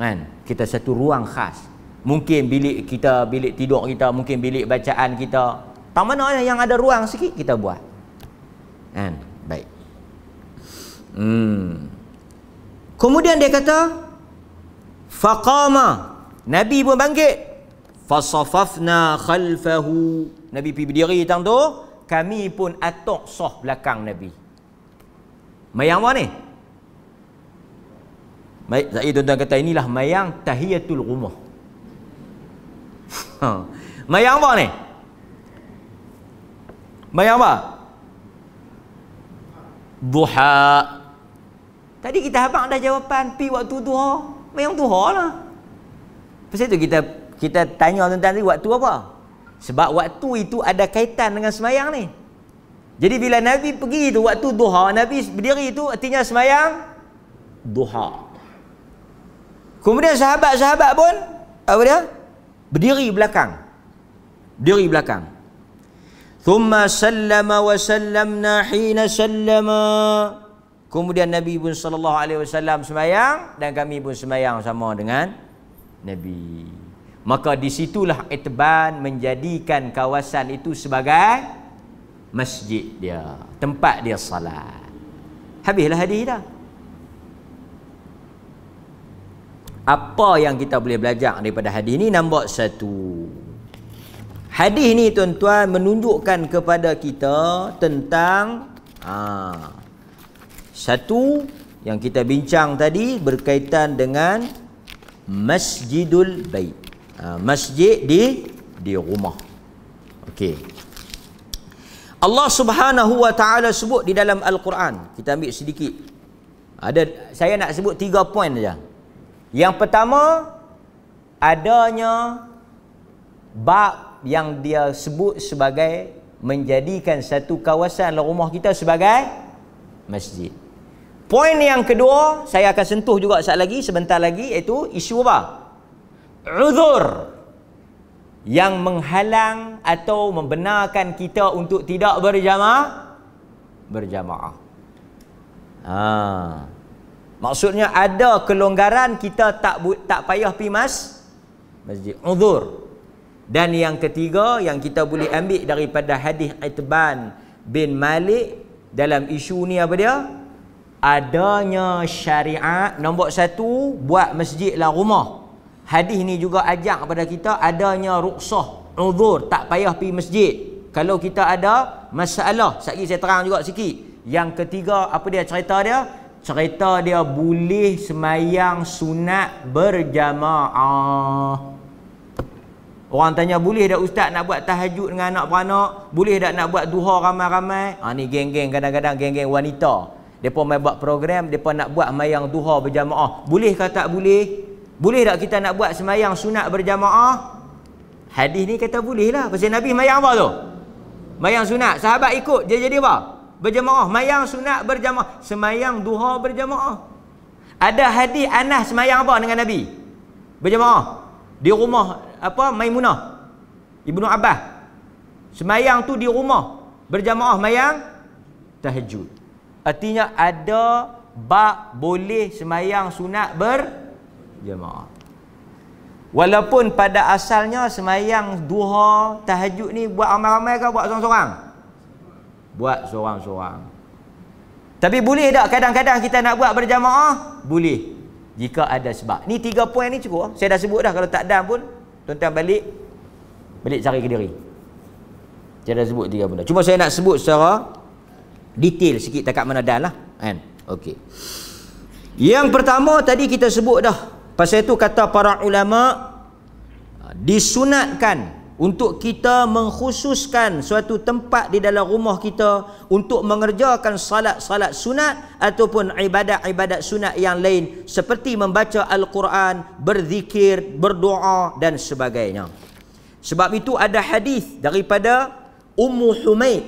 kan kita satu ruang khas mungkin bilik kita bilik tidur kita mungkin bilik bacaan kita tak mana lah yang ada ruang sikit kita buat kan baik hmm kemudian dia kata faqama nabi pun bangkit fasaffafna khalfahu nabi pergi berdiri tang tu kami pun atok sah belakang nabi Mayang apa ni? Baik, saya tuan-tuan kata inilah mayang tahiyatul rumah. Ha. mayang apa ni? Mayang apa? Duha. Tadi kita habang dah jawapan pi waktu duha. Mayang duha lah. Pasal tu kita kita tanya tuan-tuan tadi waktu apa? Sebab waktu itu ada kaitan dengan semayang ni. Jadi bila Nabi pergi tu waktu duha, Nabi berdiri tu artinya semayang duha. Kemudian sahabat-sahabat pun apa dia? Berdiri belakang. Berdiri belakang. Thumma sallama wa sallamna hina sallama. Kemudian Nabi pun sallallahu alaihi wasallam semayang dan kami pun semayang sama dengan Nabi. Maka di situlah Itban menjadikan kawasan itu sebagai masjid dia tempat dia salat habislah hadis dah apa yang kita boleh belajar daripada hadis ni nombor satu hadis ni tuan-tuan menunjukkan kepada kita tentang ha, satu yang kita bincang tadi berkaitan dengan masjidul bait ha, masjid di di rumah okey Allah Subhanahu wa taala sebut di dalam al-Quran. Kita ambil sedikit. Ada saya nak sebut tiga poin saja. Yang pertama adanya bab yang dia sebut sebagai menjadikan satu kawasan rumah kita sebagai masjid. Poin yang kedua saya akan sentuh juga sekali lagi sebentar lagi iaitu isu apa? Uzur yang menghalang atau membenarkan kita untuk tidak berjamaah berjamaah. Ha. Maksudnya ada kelonggaran kita tak tak payah pi mas masjid uzur. Dan yang ketiga yang kita boleh ambil daripada hadis Itban bin Malik dalam isu ni apa dia? Adanya syariat nombor satu buat masjidlah rumah hadis ni juga ajak kepada kita adanya ruksah uzur tak payah pergi masjid kalau kita ada masalah satgi saya terang juga sikit yang ketiga apa dia cerita dia cerita dia boleh semayang sunat berjamaah orang tanya boleh tak ustaz nak buat tahajud dengan anak beranak boleh tak nak buat duha ramai-ramai ha ni geng-geng kadang-kadang geng-geng wanita depa mai buat program depa nak buat mayang duha berjamaah boleh ke tak boleh boleh tak kita nak buat semayang sunat berjamaah? Hadis ni kata boleh lah. Pasal Nabi semayang apa tu? semayang sunat. Sahabat ikut dia jadi apa? Berjamaah. semayang sunat berjamaah. Semayang duha berjamaah. Ada hadis anah semayang apa dengan Nabi? Berjamaah. Di rumah apa? Maimunah. Ibnu Abbas. Semayang tu di rumah. Berjamaah mayang tahajud. Artinya ada bak boleh semayang sunat berjamaah jemaah. Walaupun pada asalnya semayang duha tahajud ni buat ramai-ramai ke buat seorang-seorang? Buat seorang-seorang. Tapi boleh tak kadang-kadang kita nak buat berjamaah? Boleh. Jika ada sebab. Ni tiga poin ni cukup. Saya dah sebut dah kalau tak ada pun. Tuan-tuan balik. Balik cari ke diri. Saya dah sebut tiga benda. Cuma saya nak sebut secara detail sikit dekat mana dah lah. Kan? Okey. Yang pertama tadi kita sebut dah Pasal itu kata para ulama ah, disunatkan untuk kita mengkhususkan suatu tempat di dalam rumah kita untuk mengerjakan salat-salat sunat ataupun ibadat-ibadat sunat yang lain seperti membaca al-Quran, berzikir, berdoa dan sebagainya. Sebab itu ada hadis daripada Ummu Humaid,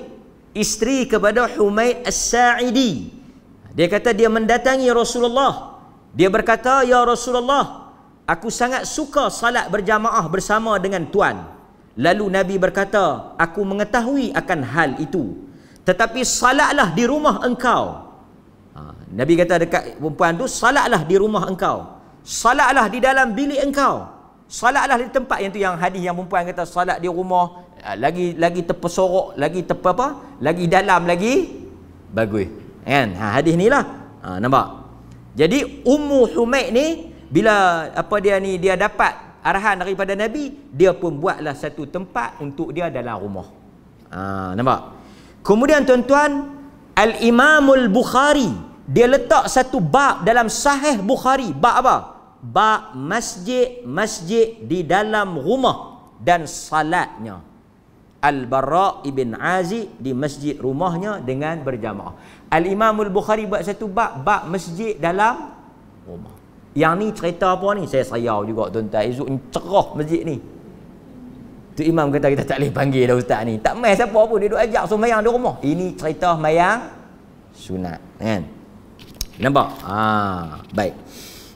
isteri kepada Humaid As-Sa'idi. Dia kata dia mendatangi Rasulullah dia berkata, "Ya Rasulullah, aku sangat suka salat berjamaah bersama dengan tuan." Lalu Nabi berkata, "Aku mengetahui akan hal itu. Tetapi salatlah di rumah engkau." Ha, Nabi kata dekat perempuan itu, "Salatlah di rumah engkau. Salatlah di dalam bilik engkau. Salatlah di tempat yang tu yang hadis yang perempuan kata salat di rumah ha, lagi lagi terpesorok, lagi terpa apa? Lagi dalam lagi bagus." Kan? Ha hadis lah Ha nampak? Jadi Ummu Humaid ni bila apa dia ni dia dapat arahan daripada Nabi, dia pun buatlah satu tempat untuk dia dalam rumah. Ha, nampak? Kemudian tuan-tuan, Al-Imamul Bukhari, dia letak satu bab dalam Sahih Bukhari. Bab apa? Bab masjid-masjid di dalam rumah dan salatnya. Al-Bara' ibn Aziz di masjid rumahnya dengan berjamaah. Al-Imamul Bukhari buat satu bab Bab masjid dalam rumah Yang ni cerita apa ni? Saya sayau juga tuan-tuan Esok cerah masjid ni Tu Imam kata kita tak boleh panggil dah ustaz ni Tak main siapa pun Dia duduk ajak semua mayang di rumah Ini cerita mayang sunat kan? Nampak? Ha, baik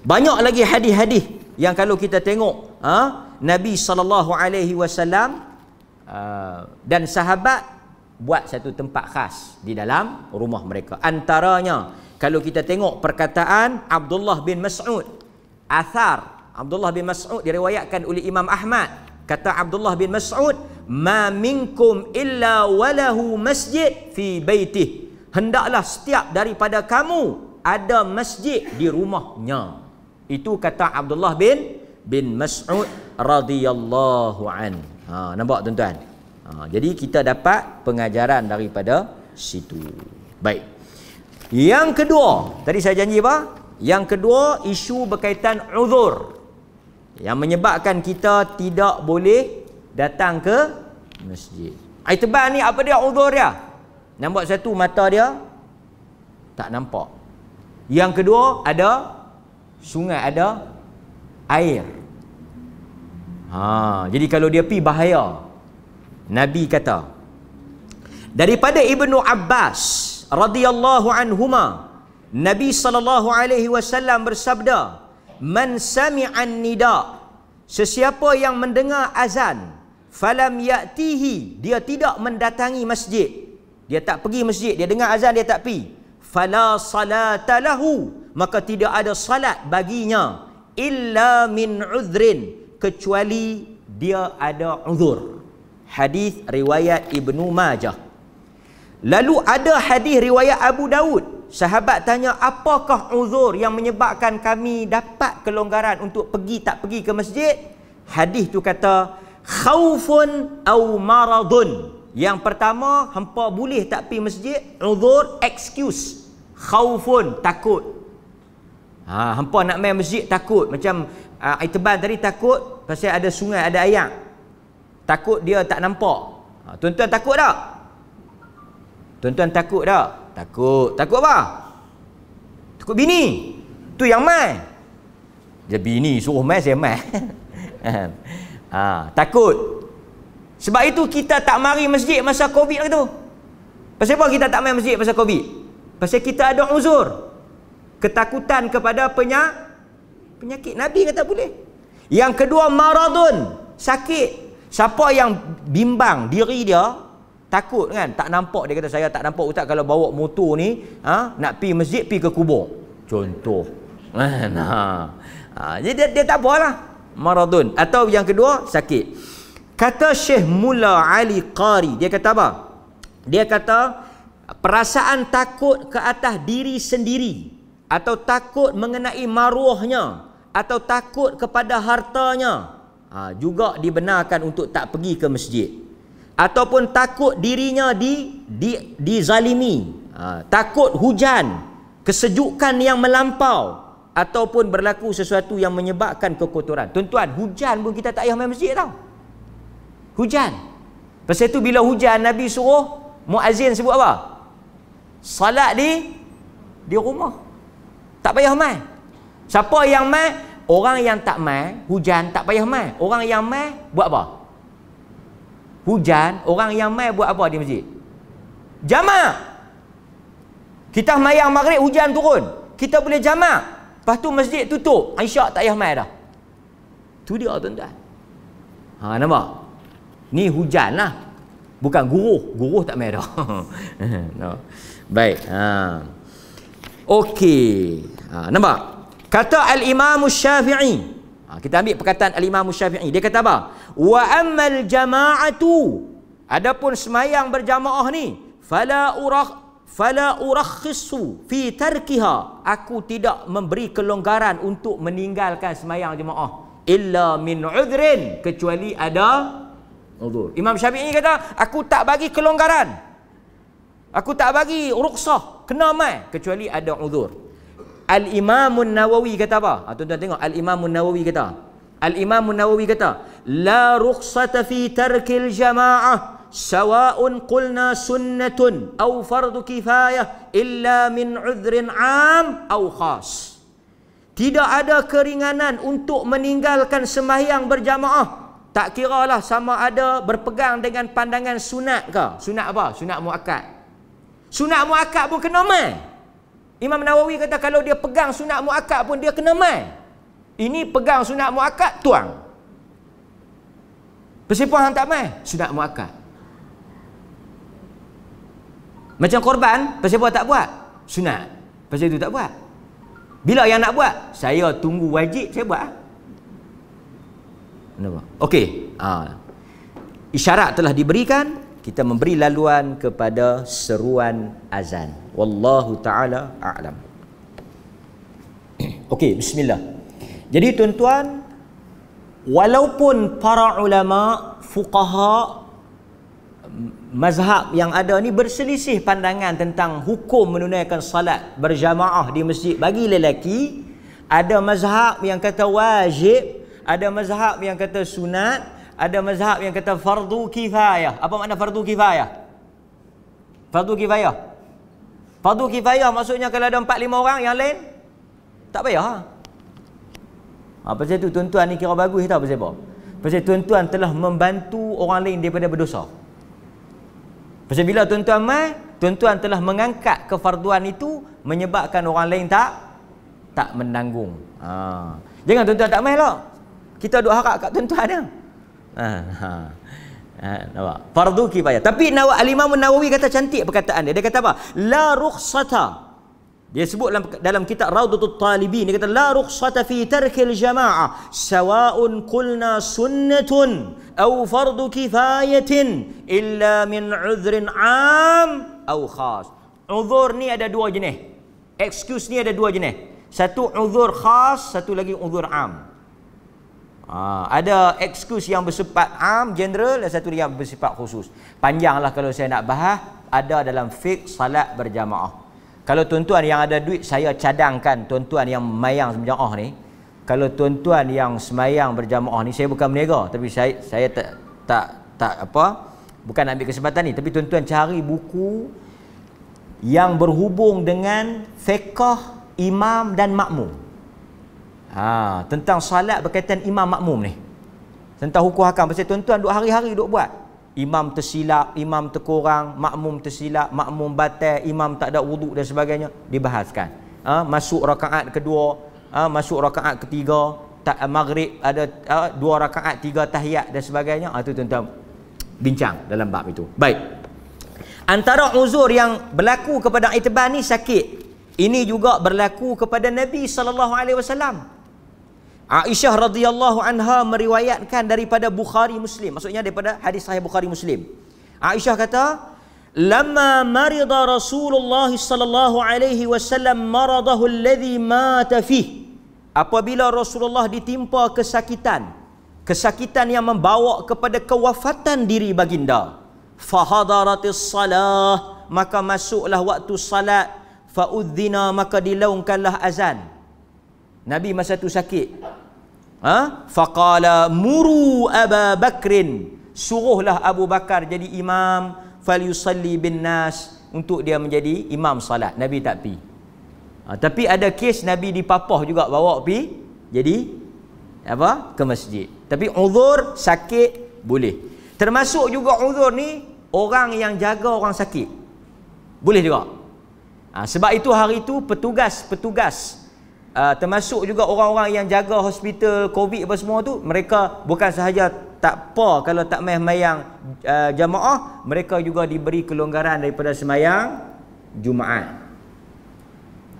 Banyak lagi hadis-hadis Yang kalau kita tengok ha, Nabi SAW uh, ha, Dan sahabat buat satu tempat khas di dalam rumah mereka. Antaranya kalau kita tengok perkataan Abdullah bin Mas'ud Athar Abdullah bin Mas'ud diriwayatkan oleh Imam Ahmad kata Abdullah bin Mas'ud ma minkum illa walahu masjid fi baitih hendaklah setiap daripada kamu ada masjid di rumahnya itu kata Abdullah bin bin Mas'ud radhiyallahu an ha nampak tuan-tuan Ha, jadi kita dapat pengajaran daripada situ. Baik. Yang kedua, tadi saya janji apa? Yang kedua, isu berkaitan uzur. Yang menyebabkan kita tidak boleh datang ke masjid. Aitban ni apa dia uzur dia? Nampak satu mata dia tak nampak. Yang kedua, ada sungai ada air. Ha, jadi kalau dia pi bahaya Nabi kata daripada Ibnu Abbas radhiyallahu anhuma Nabi sallallahu alaihi wasallam bersabda man sami'a nida sesiapa yang mendengar azan falam ya'tihi dia tidak mendatangi masjid dia tak pergi masjid dia dengar azan dia tak pergi fala salata lahu maka tidak ada salat baginya illa min udhrin kecuali dia ada uzur hadis riwayat Ibnu Majah. Lalu ada hadis riwayat Abu Daud. Sahabat tanya, apakah uzur yang menyebabkan kami dapat kelonggaran untuk pergi tak pergi ke masjid? Hadis tu kata, khaufun au maradun. Yang pertama, hampa boleh tak pergi masjid, uzur excuse. Khaufun, takut. Ha, hampa nak main masjid, takut. Macam uh, ah, Aitaban tadi takut pasal ada sungai, ada ayam. Takut dia tak nampak. Ha, tuan-tuan takut tak? Tuan-tuan takut tak? Takut. Takut apa? Takut bini. Tu yang mai. Dia bini suruh mai saya mai. ha, takut. Sebab itu kita tak mari masjid masa Covid lagi tu. Pasal apa kita tak mai masjid masa Covid? Pasal kita ada uzur. Ketakutan kepada penyakit penyakit Nabi kata boleh. Yang kedua maradun, sakit. Siapa yang bimbang diri dia takut kan tak nampak dia kata saya tak nampak ustaz kalau bawa motor ni ha nak pi masjid pi ke kubur contoh kan ha. ha jadi dia, dia tak apalah maradun atau yang kedua sakit kata Syekh Mula Ali Qari dia kata apa dia kata perasaan takut ke atas diri sendiri atau takut mengenai maruahnya atau takut kepada hartanya ha, juga dibenarkan untuk tak pergi ke masjid ataupun takut dirinya di di dizalimi ha, takut hujan kesejukan yang melampau ataupun berlaku sesuatu yang menyebabkan kekotoran tuan-tuan hujan pun kita tak payah main masjid tau hujan pasal itu bila hujan nabi suruh muazin sebut apa salat di di rumah tak payah main siapa yang main Orang yang tak mai, hujan tak payah mai. Orang yang mai buat apa? Hujan, orang yang mai buat apa di masjid? Jamak. Kita mayang maghrib hujan turun. Kita boleh jamak. Lepas tu masjid tutup. aisyah tak payah mai dah. Tu dia tuan-tuan. Ha nampak? Ni hujan lah. Bukan guruh. Guruh tak mai dah. no. Baik. Ha. Okey. Ha nampak? Kata Al-Imam Syafi'i. Ha, kita ambil perkataan Al-Imam Syafi'i. Dia kata apa? Wa ammal jama'atu. Adapun semayang berjamaah ni, fala urakh fala urakhisu fi tarkiha. Aku tidak memberi kelonggaran untuk meninggalkan semayang jemaah illa min udhrin kecuali ada udhur. Imam Syafi'i kata, aku tak bagi kelonggaran. Aku tak bagi ruksah kena mai kecuali ada udhur. Al-Imamun Nawawi kata apa? Ha, tuan-tuan tengok Al-Imamun Nawawi kata. Al-Imamun Nawawi kata, "La rukhsata fi tarkil jama'ah sawa'un qulna sunnatun aw fardhu kifayah illa min 'udhrin 'am aw khas." Tidak ada keringanan untuk meninggalkan sembahyang berjamaah. Tak kira lah sama ada berpegang dengan pandangan sunat ke. Sunat apa? Sunat muakkad. Sunat muakkad pun kena main. Imam Nawawi kata kalau dia pegang sunat muakkad pun dia kena mai. Ini pegang sunat muakkad tuang. Persipuan hang tak mai sunat muakkad. Macam korban, persipuan tak buat sunat. Pasal itu tak buat. Bila yang nak buat, saya tunggu wajib saya buat. Kenapa? Ah. Okey. Ha. Isyarat telah diberikan, kita memberi laluan kepada seruan azan wallahu taala a'lam okey bismillah jadi tuan-tuan walaupun para ulama fuqaha mazhab yang ada ni berselisih pandangan tentang hukum menunaikan salat berjamaah di masjid bagi lelaki ada mazhab yang kata wajib ada mazhab yang kata sunat ada mazhab yang kata fardu kifayah apa makna fardu kifayah fardu kifayah Fardu kifayah maksudnya kalau ada empat lima orang yang lain tak payah. Ha? ha, pasal tu tuan-tuan ni kira bagus tau pasal apa? Pasal tuan-tuan telah membantu orang lain daripada berdosa. Pasal bila tuan-tuan mai, tuan-tuan telah mengangkat kefarduan itu menyebabkan orang lain tak tak menanggung. Ha. Jangan tuan-tuan tak mai lah. Kita duk harap kat tuan-tuan dah. ha. ha, ha. Ha, nampak? Fardu kifayah. Tapi Nawawi Alimam Nawawi kata cantik perkataan dia. Dia kata apa? La rukhsata. Dia sebut dalam, dalam kitab Raudatul Talibin. Dia kata, La rukhsata fi tarkhil jama'ah. Sawa'un qulna sunnatun. Au fardu kifayatin. Illa min udhrin am. Au khas. Udhur ni ada dua jenis. Excuse ni ada dua jenis. Satu udhur khas, satu lagi udhur am. Ha, ada excuse yang bersifat am general dan satu yang bersifat khusus. Panjanglah kalau saya nak bahas ada dalam fik salat berjamaah. Kalau tuan-tuan yang ada duit saya cadangkan tuan-tuan yang mayang berjamaah ni. Kalau tuan-tuan yang semayang berjamaah ni saya bukan menega tapi saya saya tak tak tak apa bukan ambil kesempatan ni tapi tuan-tuan cari buku yang berhubung dengan fiqh imam dan makmum. Ha, tentang salat berkaitan imam makmum ni. Tentang hukum hakam. Pasal tuan-tuan duk hari-hari duk buat. Imam tersilap, imam terkurang, makmum tersilap, makmum batal, imam tak ada wuduk dan sebagainya. Dibahaskan. Ha, masuk rakaat kedua, ha, masuk rakaat ketiga, tak, maghrib ada ha, dua rakaat, tiga tahiyat dan sebagainya. Itu ha, tuan-tuan bincang dalam bab itu. Baik. Antara uzur yang berlaku kepada itiban ni sakit. Ini juga berlaku kepada Nabi sallallahu alaihi wasallam. Aisyah radhiyallahu anha meriwayatkan daripada Bukhari Muslim maksudnya daripada hadis sahih Bukhari Muslim Aisyah kata lamma marida Rasulullah sallallahu alaihi wasallam maradahu alladhi mata fi apabila Rasulullah ditimpa kesakitan kesakitan yang membawa kepada kewafatan diri baginda fahadaratis salah maka masuklah waktu salat fa'udzina maka dilaungkanlah azan Nabi masa tu sakit. Ha? Faqala muru Abu Bakrin. Suruhlah Abu Bakar jadi imam. Fal yusalli bin nas. Untuk dia menjadi imam salat. Nabi tak pi. Ha, tapi ada kes Nabi dipapah juga bawa pi. Jadi apa ke masjid. Tapi uzur sakit boleh. Termasuk juga uzur ni orang yang jaga orang sakit. Boleh juga. Ha, sebab itu hari itu petugas-petugas uh, termasuk juga orang-orang yang jaga hospital covid apa semua tu mereka bukan sahaja tak apa kalau tak main semayang uh, ah, jamaah mereka juga diberi kelonggaran daripada semayang Jumaat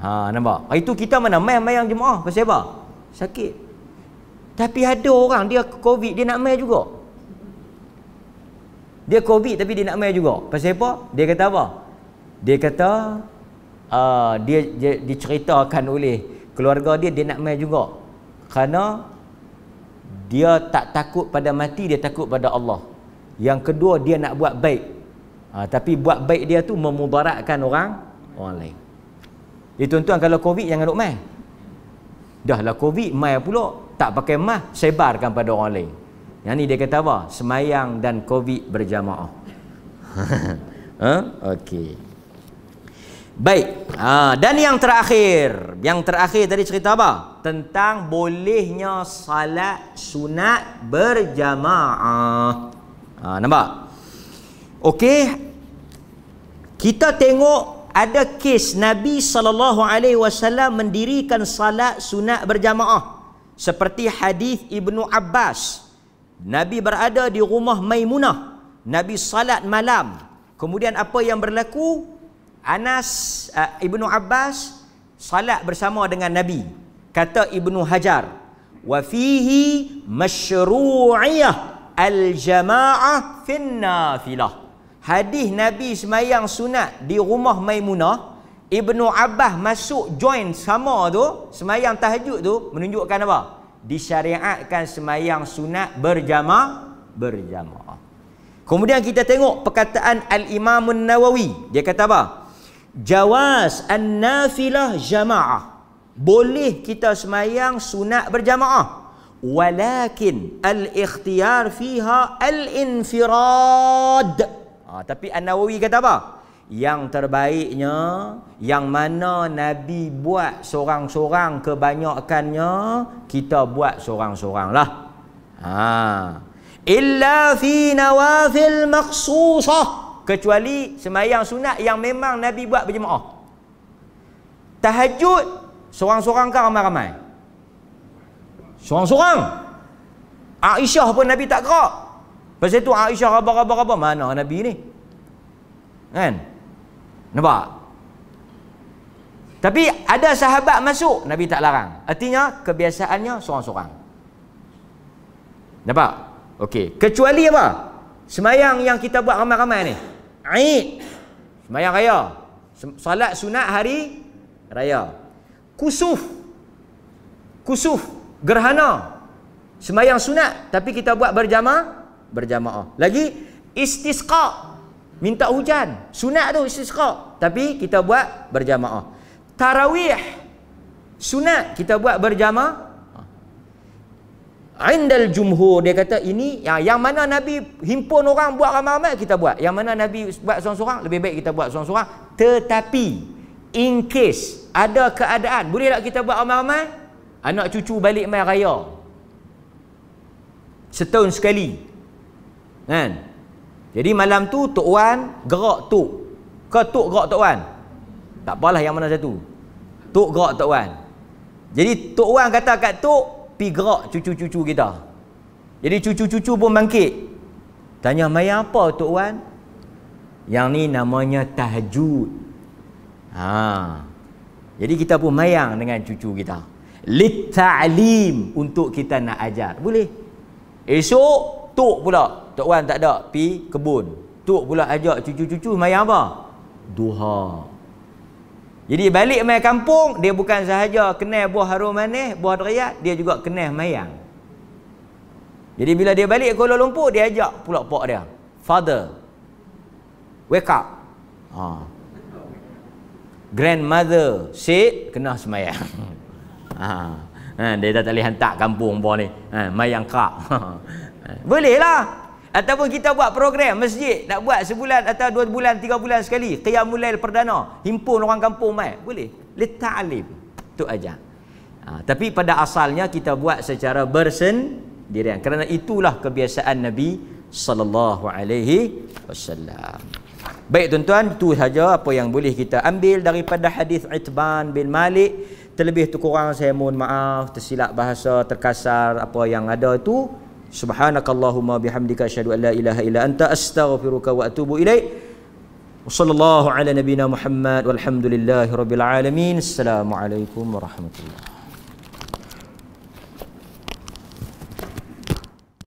ha, nampak itu kita mana main semayang Jumaat pasal apa sakit tapi ada orang dia covid dia nak main juga dia covid tapi dia nak main juga pasal apa dia kata apa dia kata uh, dia, dia, diceritakan oleh keluarga dia dia nak main juga kerana dia tak takut pada mati dia takut pada Allah yang kedua dia nak buat baik ha, tapi buat baik dia tu memudaratkan orang orang lain jadi eh, tuan-tuan kalau covid jangan duk main dah lah covid main pula tak pakai mah sebarkan pada orang lain yang ni dia kata apa semayang dan covid berjamaah ha? Okay. Baik. Ha, dan yang terakhir. Yang terakhir tadi cerita apa? Tentang bolehnya salat sunat berjamaah. Ha, nampak? Okey. Kita tengok ada kes Nabi sallallahu alaihi wasallam mendirikan salat sunat berjamaah seperti hadis Ibnu Abbas Nabi berada di rumah Maimunah Nabi salat malam kemudian apa yang berlaku Anas uh, Ibnu Abbas salat bersama dengan Nabi. Kata Ibnu Hajar, wa fihi masyru'iyah al-jama'ah fin nafilah. Hadis Nabi semayang sunat di rumah Maimunah, Ibnu Abbas masuk join sama tu, semayang tahajud tu menunjukkan apa? Disyariatkan semayang sunat berjamaah berjamaah. Kemudian kita tengok perkataan Al-Imam nawawi Dia kata apa? Jawaz an-nafilah jama'ah. Boleh kita semayang sunat berjama'ah. Walakin al-ikhtiar fiha al-infirad. Ha, tapi An-Nawawi kata apa? Yang terbaiknya, yang mana Nabi buat seorang-seorang kebanyakannya, kita buat seorang-seorang lah. Ha. Illa fi nawafil maksusah kecuali semayang sunat yang memang Nabi buat berjemaah tahajud seorang-seorang ke kan ramai-ramai seorang-seorang Aisyah pun Nabi tak gerak pasal tu Aisyah raba-raba-raba mana Nabi ni kan nampak tapi ada sahabat masuk Nabi tak larang artinya kebiasaannya seorang-seorang nampak Okey, kecuali apa? Semayang yang kita buat ramai-ramai ni. Aid Semayang raya Salat sunat hari raya Kusuf Kusuf Gerhana Semayang sunat Tapi kita buat berjamaah Berjamaah Lagi Istisqa Minta hujan Sunat tu istisqa Tapi kita buat berjamaah Tarawih Sunat kita buat berjamaah Indal jumhur dia kata ini yang, yang mana Nabi himpun orang buat ramai-ramai kita buat. Yang mana Nabi buat seorang-seorang lebih baik kita buat seorang-seorang. Tetapi in case ada keadaan boleh tak kita buat ramai-ramai? Anak cucu balik mai raya. Setahun sekali. Kan? Jadi malam tu Tok Wan gerak Tok. Ke Tok gerak Tok Wan? Tak apalah yang mana satu. Tok gerak Tok Wan. Jadi Tok Wan kata kat Tok, pi gerak cucu-cucu kita. Jadi cucu-cucu pun bangkit. Tanya mai apa Tok Wan? Yang ni namanya tahajud. Ha. Jadi kita pun mayang dengan cucu kita. Lita'lim untuk kita nak ajar. Boleh. Esok Tok pula. Tok Wan tak ada. Pi kebun. Tok pula ajak cucu-cucu mayang apa? Duha. Jadi balik mai kampung dia bukan sahaja kena buah harum manis, buah deriat, dia juga kena mayang. Jadi bila dia balik Kuala Lumpur dia ajak pula pak dia. Father. Wake up. Ha. Grandmother said kena semayang. Ha. Ha, dia dah tak boleh hantar kampung buah ni. Ha, mayang kak. Ha. Boleh lah. Ataupun kita buat program masjid Nak buat sebulan atau dua bulan, tiga bulan sekali Qiyamulail perdana Himpun orang kampung mai Boleh Leta'alim Itu ajar ha, Tapi pada asalnya kita buat secara bersendirian Kerana itulah kebiasaan Nabi Sallallahu alaihi wasallam Baik tuan-tuan Itu saja apa yang boleh kita ambil Daripada hadis Itban bin Malik Terlebih tu saya mohon maaf Tersilap bahasa terkasar Apa yang ada itu Subhanakallahumma bihamdika asyhadu an la ilaha illa anta astaghfiruka wa atubu ilaik. Wassallallahu ala nabiyyina Muhammad walhamdulillahirabbil alamin. Assalamualaikum warahmatullahi wabarakatuh.